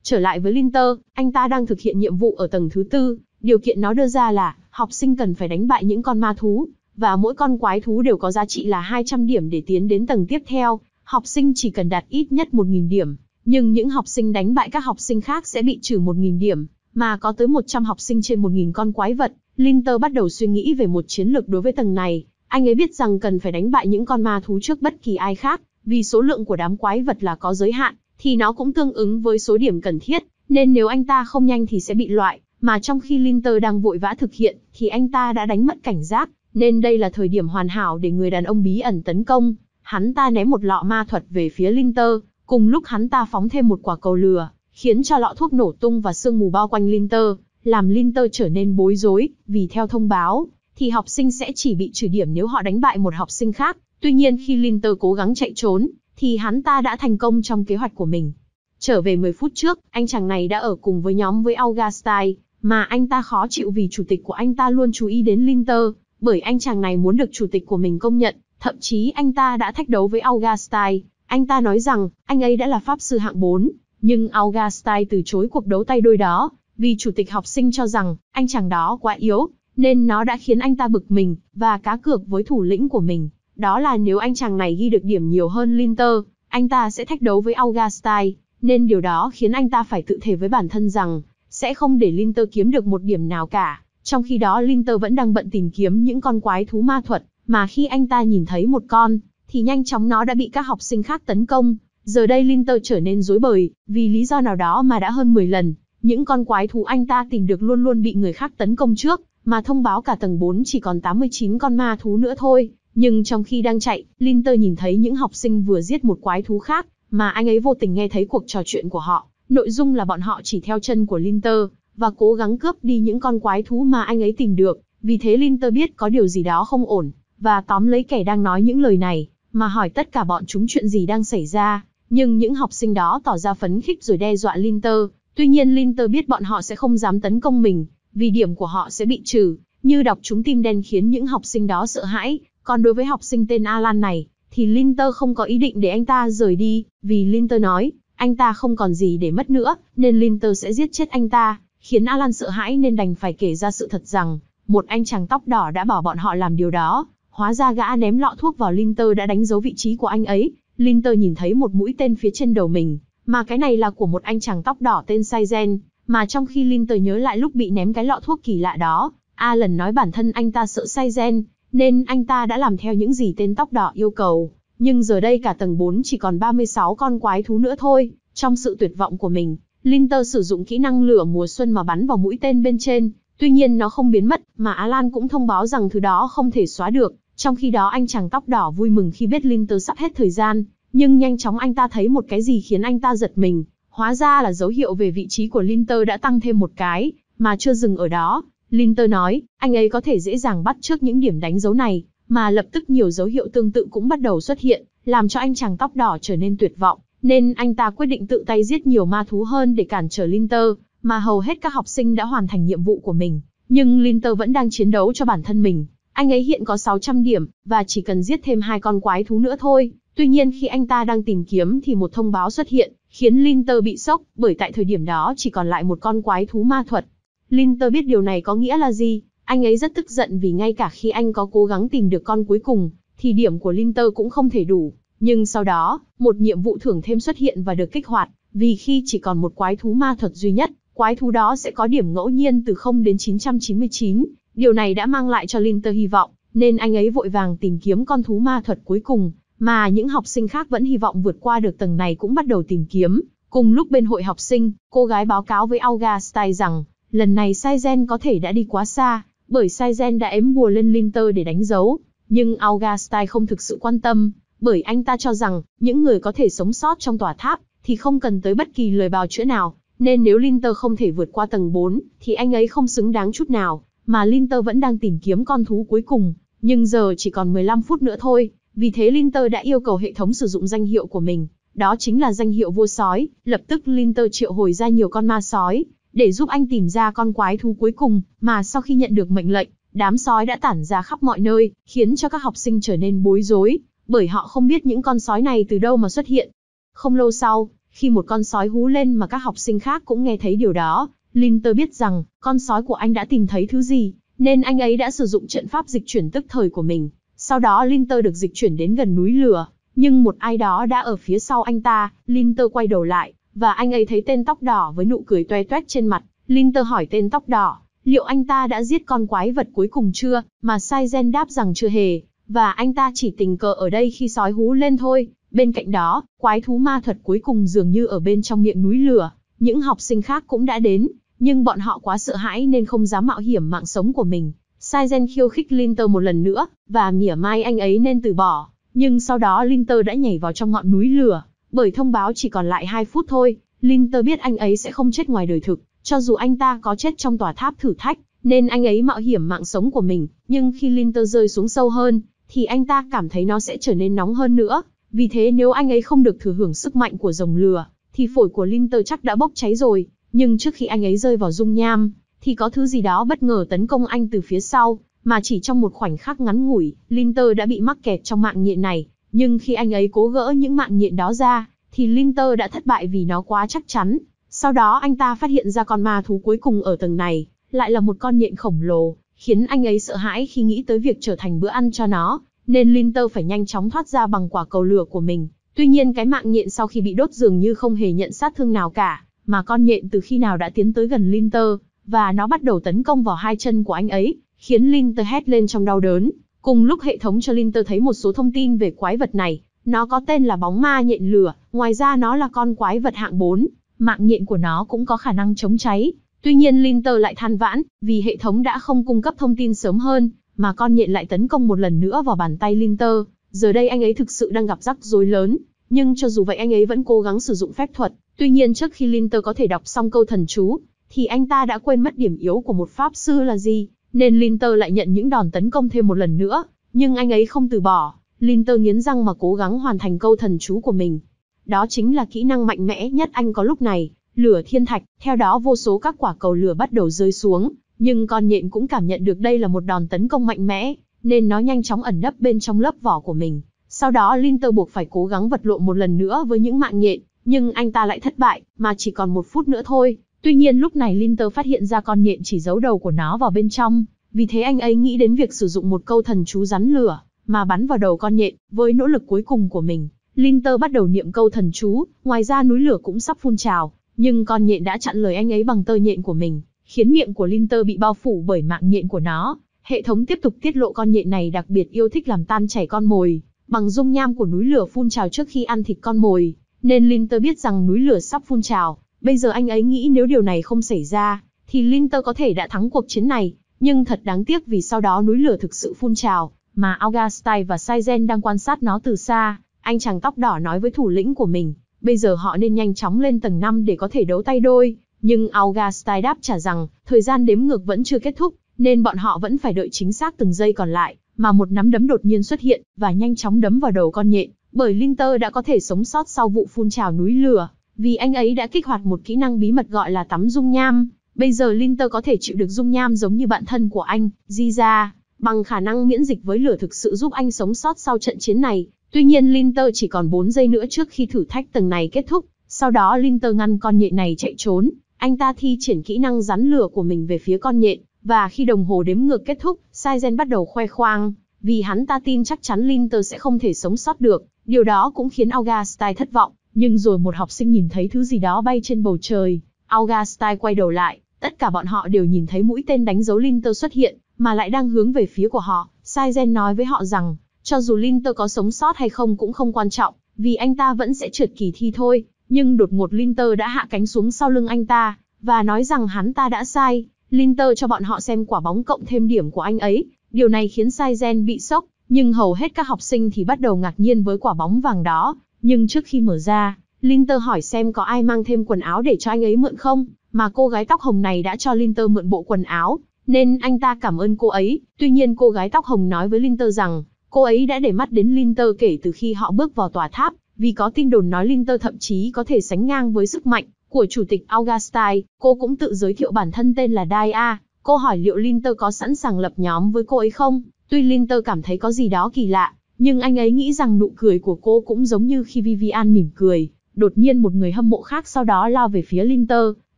[SPEAKER 1] Trở lại với Linter, anh ta đang thực hiện nhiệm vụ ở tầng thứ tư. Điều kiện nó đưa ra là, học sinh cần phải đánh bại những con ma thú và mỗi con quái thú đều có giá trị là 200 điểm để tiến đến tầng tiếp theo, học sinh chỉ cần đạt ít nhất 1.000 điểm, nhưng những học sinh đánh bại các học sinh khác sẽ bị trừ 1.000 điểm, mà có tới 100 học sinh trên 1.000 con quái vật, Linter bắt đầu suy nghĩ về một chiến lược đối với tầng này, anh ấy biết rằng cần phải đánh bại những con ma thú trước bất kỳ ai khác, vì số lượng của đám quái vật là có giới hạn, thì nó cũng tương ứng với số điểm cần thiết, nên nếu anh ta không nhanh thì sẽ bị loại, mà trong khi Linter đang vội vã thực hiện, thì anh ta đã đánh mất cảnh giác, nên đây là thời điểm hoàn hảo để người đàn ông bí ẩn tấn công. Hắn ta ném một lọ ma thuật về phía Linter, cùng lúc hắn ta phóng thêm một quả cầu lửa, khiến cho lọ thuốc nổ tung và sương mù bao quanh Linter, làm Linter trở nên bối rối, vì theo thông báo, thì học sinh sẽ chỉ bị trừ điểm nếu họ đánh bại một học sinh khác. Tuy nhiên khi Linter cố gắng chạy trốn, thì hắn ta đã thành công trong kế hoạch của mình. Trở về 10 phút trước, anh chàng này đã ở cùng với nhóm với Augustine, mà anh ta khó chịu vì chủ tịch của anh ta luôn chú ý đến Linter, bởi anh chàng này muốn được chủ tịch của mình công nhận, thậm chí anh ta đã thách đấu với Augustine, anh ta nói rằng anh ấy đã là pháp sư hạng 4, nhưng Augustine từ chối cuộc đấu tay đôi đó, vì chủ tịch học sinh cho rằng anh chàng đó quá yếu, nên nó đã khiến anh ta bực mình và cá cược với thủ lĩnh của mình, đó là nếu anh chàng này ghi được điểm nhiều hơn Linter, anh ta sẽ thách đấu với Augustine, nên điều đó khiến anh ta phải tự thể với bản thân rằng sẽ không để Linter kiếm được một điểm nào cả. Trong khi đó Linter vẫn đang bận tìm kiếm những con quái thú ma thuật, mà khi anh ta nhìn thấy một con, thì nhanh chóng nó đã bị các học sinh khác tấn công. Giờ đây Linter trở nên rối bời, vì lý do nào đó mà đã hơn 10 lần, những con quái thú anh ta tìm được luôn luôn bị người khác tấn công trước, mà thông báo cả tầng 4 chỉ còn 89 con ma thú nữa thôi. Nhưng trong khi đang chạy, Linter nhìn thấy những học sinh vừa giết một quái thú khác, mà anh ấy vô tình nghe thấy cuộc trò chuyện của họ. Nội dung là bọn họ chỉ theo chân của Linter, và cố gắng cướp đi những con quái thú mà anh ấy tìm được. Vì thế Linter biết có điều gì đó không ổn, và tóm lấy kẻ đang nói những lời này, mà hỏi tất cả bọn chúng chuyện gì đang xảy ra. Nhưng những học sinh đó tỏ ra phấn khích rồi đe dọa Linter. Tuy nhiên Linter biết bọn họ sẽ không dám tấn công mình, vì điểm của họ sẽ bị trừ. Như đọc chúng tim đen khiến những học sinh đó sợ hãi. Còn đối với học sinh tên Alan này, thì Linter không có ý định để anh ta rời đi, vì Linter nói, anh ta không còn gì để mất nữa, nên Linter sẽ giết chết anh ta khiến Alan sợ hãi nên đành phải kể ra sự thật rằng, một anh chàng tóc đỏ đã bảo bọn họ làm điều đó. Hóa ra gã ném lọ thuốc vào Linter đã đánh dấu vị trí của anh ấy. Linter nhìn thấy một mũi tên phía trên đầu mình, mà cái này là của một anh chàng tóc đỏ tên Saizen, mà trong khi Linter nhớ lại lúc bị ném cái lọ thuốc kỳ lạ đó, Alan nói bản thân anh ta sợ Saizen, nên anh ta đã làm theo những gì tên tóc đỏ yêu cầu. Nhưng giờ đây cả tầng 4 chỉ còn 36 con quái thú nữa thôi. Trong sự tuyệt vọng của mình, Linter sử dụng kỹ năng lửa mùa xuân mà bắn vào mũi tên bên trên, tuy nhiên nó không biến mất, mà Alan cũng thông báo rằng thứ đó không thể xóa được. Trong khi đó anh chàng tóc đỏ vui mừng khi biết Linter sắp hết thời gian, nhưng nhanh chóng anh ta thấy một cái gì khiến anh ta giật mình. Hóa ra là dấu hiệu về vị trí của Linter đã tăng thêm một cái, mà chưa dừng ở đó. Linter nói, anh ấy có thể dễ dàng bắt trước những điểm đánh dấu này, mà lập tức nhiều dấu hiệu tương tự cũng bắt đầu xuất hiện, làm cho anh chàng tóc đỏ trở nên tuyệt vọng nên anh ta quyết định tự tay giết nhiều ma thú hơn để cản trở Linter, mà hầu hết các học sinh đã hoàn thành nhiệm vụ của mình. Nhưng Linter vẫn đang chiến đấu cho bản thân mình. Anh ấy hiện có 600 điểm, và chỉ cần giết thêm hai con quái thú nữa thôi. Tuy nhiên khi anh ta đang tìm kiếm thì một thông báo xuất hiện, khiến Linter bị sốc, bởi tại thời điểm đó chỉ còn lại một con quái thú ma thuật. Linter biết điều này có nghĩa là gì, anh ấy rất tức giận vì ngay cả khi anh có cố gắng tìm được con cuối cùng, thì điểm của Linter cũng không thể đủ, nhưng sau đó, một nhiệm vụ thưởng thêm xuất hiện và được kích hoạt, vì khi chỉ còn một quái thú ma thuật duy nhất, quái thú đó sẽ có điểm ngẫu nhiên từ 0 đến 999, điều này đã mang lại cho Linter hy vọng, nên anh ấy vội vàng tìm kiếm con thú ma thuật cuối cùng, mà những học sinh khác vẫn hy vọng vượt qua được tầng này cũng bắt đầu tìm kiếm. Cùng lúc bên hội học sinh, cô gái báo cáo với Auga Style rằng, lần này Saizen có thể đã đi quá xa, bởi Saizen đã ém bùa lên Linter để đánh dấu, nhưng Auga Style không thực sự quan tâm, bởi anh ta cho rằng, những người có thể sống sót trong tòa tháp, thì không cần tới bất kỳ lời bào chữa nào, nên nếu Linter không thể vượt qua tầng 4, thì anh ấy không xứng đáng chút nào, mà Linter vẫn đang tìm kiếm con thú cuối cùng, nhưng giờ chỉ còn 15 phút nữa thôi, vì thế Linter đã yêu cầu hệ thống sử dụng danh hiệu của mình, đó chính là danh hiệu vua sói, lập tức Linter triệu hồi ra nhiều con ma sói, để giúp anh tìm ra con quái thú cuối cùng, mà sau khi nhận được mệnh lệnh, đám sói đã tản ra khắp mọi nơi, khiến cho các học sinh trở nên bối rối, bởi họ không biết những con sói này từ đâu mà xuất hiện. Không lâu sau, khi một con sói hú lên mà các học sinh khác cũng nghe thấy điều đó, Linter biết rằng con sói của anh đã tìm thấy thứ gì, nên anh ấy đã sử dụng trận pháp dịch chuyển tức thời của mình. Sau đó Linter được dịch chuyển đến gần núi lửa, nhưng một ai đó đã ở phía sau anh ta, Linter quay đầu lại, và anh ấy thấy tên tóc đỏ với nụ cười toe toét trên mặt. Linter hỏi tên tóc đỏ, liệu anh ta đã giết con quái vật cuối cùng chưa, mà Saizen đáp rằng chưa hề, và anh ta chỉ tình cờ ở đây khi sói hú lên thôi. Bên cạnh đó, quái thú ma thuật cuối cùng dường như ở bên trong miệng núi lửa, những học sinh khác cũng đã đến, nhưng bọn họ quá sợ hãi nên không dám mạo hiểm mạng sống của mình. Saizen khiêu khích Linter một lần nữa, và mỉa mai anh ấy nên từ bỏ, nhưng sau đó Linter đã nhảy vào trong ngọn núi lửa, bởi thông báo chỉ còn lại 2 phút thôi, Linter biết anh ấy sẽ không chết ngoài đời thực, cho dù anh ta có chết trong tòa tháp thử thách, nên anh ấy mạo hiểm mạng sống của mình, nhưng khi Linter rơi xuống sâu hơn, thì anh ta cảm thấy nó sẽ trở nên nóng hơn nữa. Vì thế nếu anh ấy không được thừa hưởng sức mạnh của rồng lửa, thì phổi của Linter chắc đã bốc cháy rồi. Nhưng trước khi anh ấy rơi vào dung nham, thì có thứ gì đó bất ngờ tấn công anh từ phía sau, mà chỉ trong một khoảnh khắc ngắn ngủi, Linter đã bị mắc kẹt trong mạng nhện này. Nhưng khi anh ấy cố gỡ những mạng nhện đó ra, thì Linter đã thất bại vì nó quá chắc chắn. Sau đó anh ta phát hiện ra con ma thú cuối cùng ở tầng này, lại là một con nhện khổng lồ, khiến anh ấy sợ hãi khi nghĩ tới việc trở thành bữa ăn cho nó, nên Linter phải nhanh chóng thoát ra bằng quả cầu lửa của mình. Tuy nhiên cái mạng nhện sau khi bị đốt dường như không hề nhận sát thương nào cả, mà con nhện từ khi nào đã tiến tới gần Linter, và nó bắt đầu tấn công vào hai chân của anh ấy, khiến Linter hét lên trong đau đớn. Cùng lúc hệ thống cho Linter thấy một số thông tin về quái vật này, nó có tên là bóng ma nhện lửa, ngoài ra nó là con quái vật hạng 4, mạng nhện của nó cũng có khả năng chống cháy, Tuy nhiên Linter lại than vãn, vì hệ thống đã không cung cấp thông tin sớm hơn, mà con nhện lại tấn công một lần nữa vào bàn tay Linter. Giờ đây anh ấy thực sự đang gặp rắc rối lớn, nhưng cho dù vậy anh ấy vẫn cố gắng sử dụng phép thuật. Tuy nhiên trước khi Linter có thể đọc xong câu thần chú, thì anh ta đã quên mất điểm yếu của một pháp sư là gì, nên Linter lại nhận những đòn tấn công thêm một lần nữa, nhưng anh ấy không từ bỏ. Linter nghiến răng mà cố gắng hoàn thành câu thần chú của mình. Đó chính là kỹ năng mạnh mẽ nhất anh có lúc này, lửa thiên thạch, theo đó vô số các quả cầu lửa bắt đầu rơi xuống, nhưng con nhện cũng cảm nhận được đây là một đòn tấn công mạnh mẽ, nên nó nhanh chóng ẩn nấp bên trong lớp vỏ của mình. Sau đó Linter buộc phải cố gắng vật lộn một lần nữa với những mạng nhện, nhưng anh ta lại thất bại, mà chỉ còn một phút nữa thôi. Tuy nhiên lúc này Linter phát hiện ra con nhện chỉ giấu đầu của nó vào bên trong, vì thế anh ấy nghĩ đến việc sử dụng một câu thần chú rắn lửa, mà bắn vào đầu con nhện, với nỗ lực cuối cùng của mình. Linter bắt đầu niệm câu thần chú, ngoài ra núi lửa cũng sắp phun trào, nhưng con nhện đã chặn lời anh ấy bằng tơ nhện của mình, khiến miệng của Linter bị bao phủ bởi mạng nhện của nó. Hệ thống tiếp tục tiết lộ con nhện này đặc biệt yêu thích làm tan chảy con mồi, bằng dung nham của núi lửa phun trào trước khi ăn thịt con mồi, nên Linter biết rằng núi lửa sắp phun trào. Bây giờ anh ấy nghĩ nếu điều này không xảy ra, thì Linter có thể đã thắng cuộc chiến này, nhưng thật đáng tiếc vì sau đó núi lửa thực sự phun trào, mà Augustine và Saizen đang quan sát nó từ xa. Anh chàng tóc đỏ nói với thủ lĩnh của mình, bây giờ họ nên nhanh chóng lên tầng 5 để có thể đấu tay đôi, nhưng Augustine đáp trả rằng, thời gian đếm ngược vẫn chưa kết thúc, nên bọn họ vẫn phải đợi chính xác từng giây còn lại, mà một nắm đấm đột nhiên xuất hiện, và nhanh chóng đấm vào đầu con nhện, bởi Linter đã có thể sống sót sau vụ phun trào núi lửa, vì anh ấy đã kích hoạt một kỹ năng bí mật gọi là tắm dung nham. Bây giờ Linter có thể chịu được dung nham giống như bạn thân của anh, Ziza, bằng khả năng miễn dịch với lửa thực sự giúp anh sống sót sau trận chiến này, Tuy nhiên Linter chỉ còn 4 giây nữa trước khi thử thách tầng này kết thúc, sau đó Linter ngăn con nhện này chạy trốn, anh ta thi triển kỹ năng rắn lửa của mình về phía con nhện, và khi đồng hồ đếm ngược kết thúc, Saizen bắt đầu khoe khoang, vì hắn ta tin chắc chắn Linter sẽ không thể sống sót được, điều đó cũng khiến Augustine thất vọng, nhưng rồi một học sinh nhìn thấy thứ gì đó bay trên bầu trời, Augustine quay đầu lại, tất cả bọn họ đều nhìn thấy mũi tên đánh dấu Linter xuất hiện, mà lại đang hướng về phía của họ, Saizen nói với họ rằng, cho dù Linter có sống sót hay không cũng không quan trọng, vì anh ta vẫn sẽ trượt kỳ thi thôi. Nhưng đột ngột Linter đã hạ cánh xuống sau lưng anh ta, và nói rằng hắn ta đã sai. Linter cho bọn họ xem quả bóng cộng thêm điểm của anh ấy. Điều này khiến Sai Gen bị sốc, nhưng hầu hết các học sinh thì bắt đầu ngạc nhiên với quả bóng vàng đó. Nhưng trước khi mở ra, Linter hỏi xem có ai mang thêm quần áo để cho anh ấy mượn không, mà cô gái tóc hồng này đã cho Linter mượn bộ quần áo, nên anh ta cảm ơn cô ấy. Tuy nhiên cô gái tóc hồng nói với Linter rằng, Cô ấy đã để mắt đến Linter kể từ khi họ bước vào tòa tháp, vì có tin đồn nói Linter thậm chí có thể sánh ngang với sức mạnh của chủ tịch Augustine. Cô cũng tự giới thiệu bản thân tên là Dia. Cô hỏi liệu Linter có sẵn sàng lập nhóm với cô ấy không? Tuy Linter cảm thấy có gì đó kỳ lạ, nhưng anh ấy nghĩ rằng nụ cười của cô cũng giống như khi Vivian mỉm cười. Đột nhiên một người hâm mộ khác sau đó lao về phía Linter,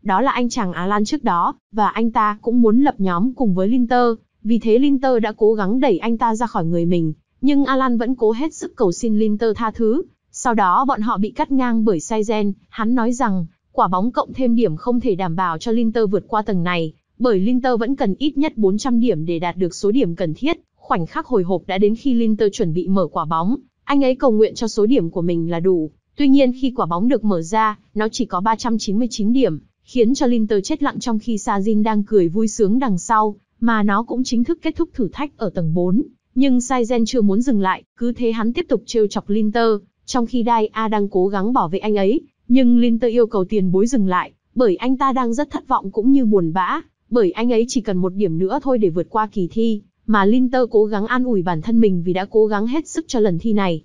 [SPEAKER 1] đó là anh chàng Alan trước đó, và anh ta cũng muốn lập nhóm cùng với Linter, vì thế Linter đã cố gắng đẩy anh ta ra khỏi người mình, nhưng Alan vẫn cố hết sức cầu xin Linter tha thứ. Sau đó bọn họ bị cắt ngang bởi Saizen, hắn nói rằng, quả bóng cộng thêm điểm không thể đảm bảo cho Linter vượt qua tầng này, bởi Linter vẫn cần ít nhất 400 điểm để đạt được số điểm cần thiết. Khoảnh khắc hồi hộp đã đến khi Linter chuẩn bị mở quả bóng, anh ấy cầu nguyện cho số điểm của mình là đủ. Tuy nhiên khi quả bóng được mở ra, nó chỉ có 399 điểm, khiến cho Linter chết lặng trong khi Sajin đang cười vui sướng đằng sau mà nó cũng chính thức kết thúc thử thách ở tầng 4. Nhưng Saizen chưa muốn dừng lại, cứ thế hắn tiếp tục trêu chọc Linter, trong khi Dai A đang cố gắng bảo vệ anh ấy, nhưng Linter yêu cầu tiền bối dừng lại, bởi anh ta đang rất thất vọng cũng như buồn bã, bởi anh ấy chỉ cần một điểm nữa thôi để vượt qua kỳ thi, mà Linter cố gắng an ủi bản thân mình vì đã cố gắng hết sức cho lần thi này,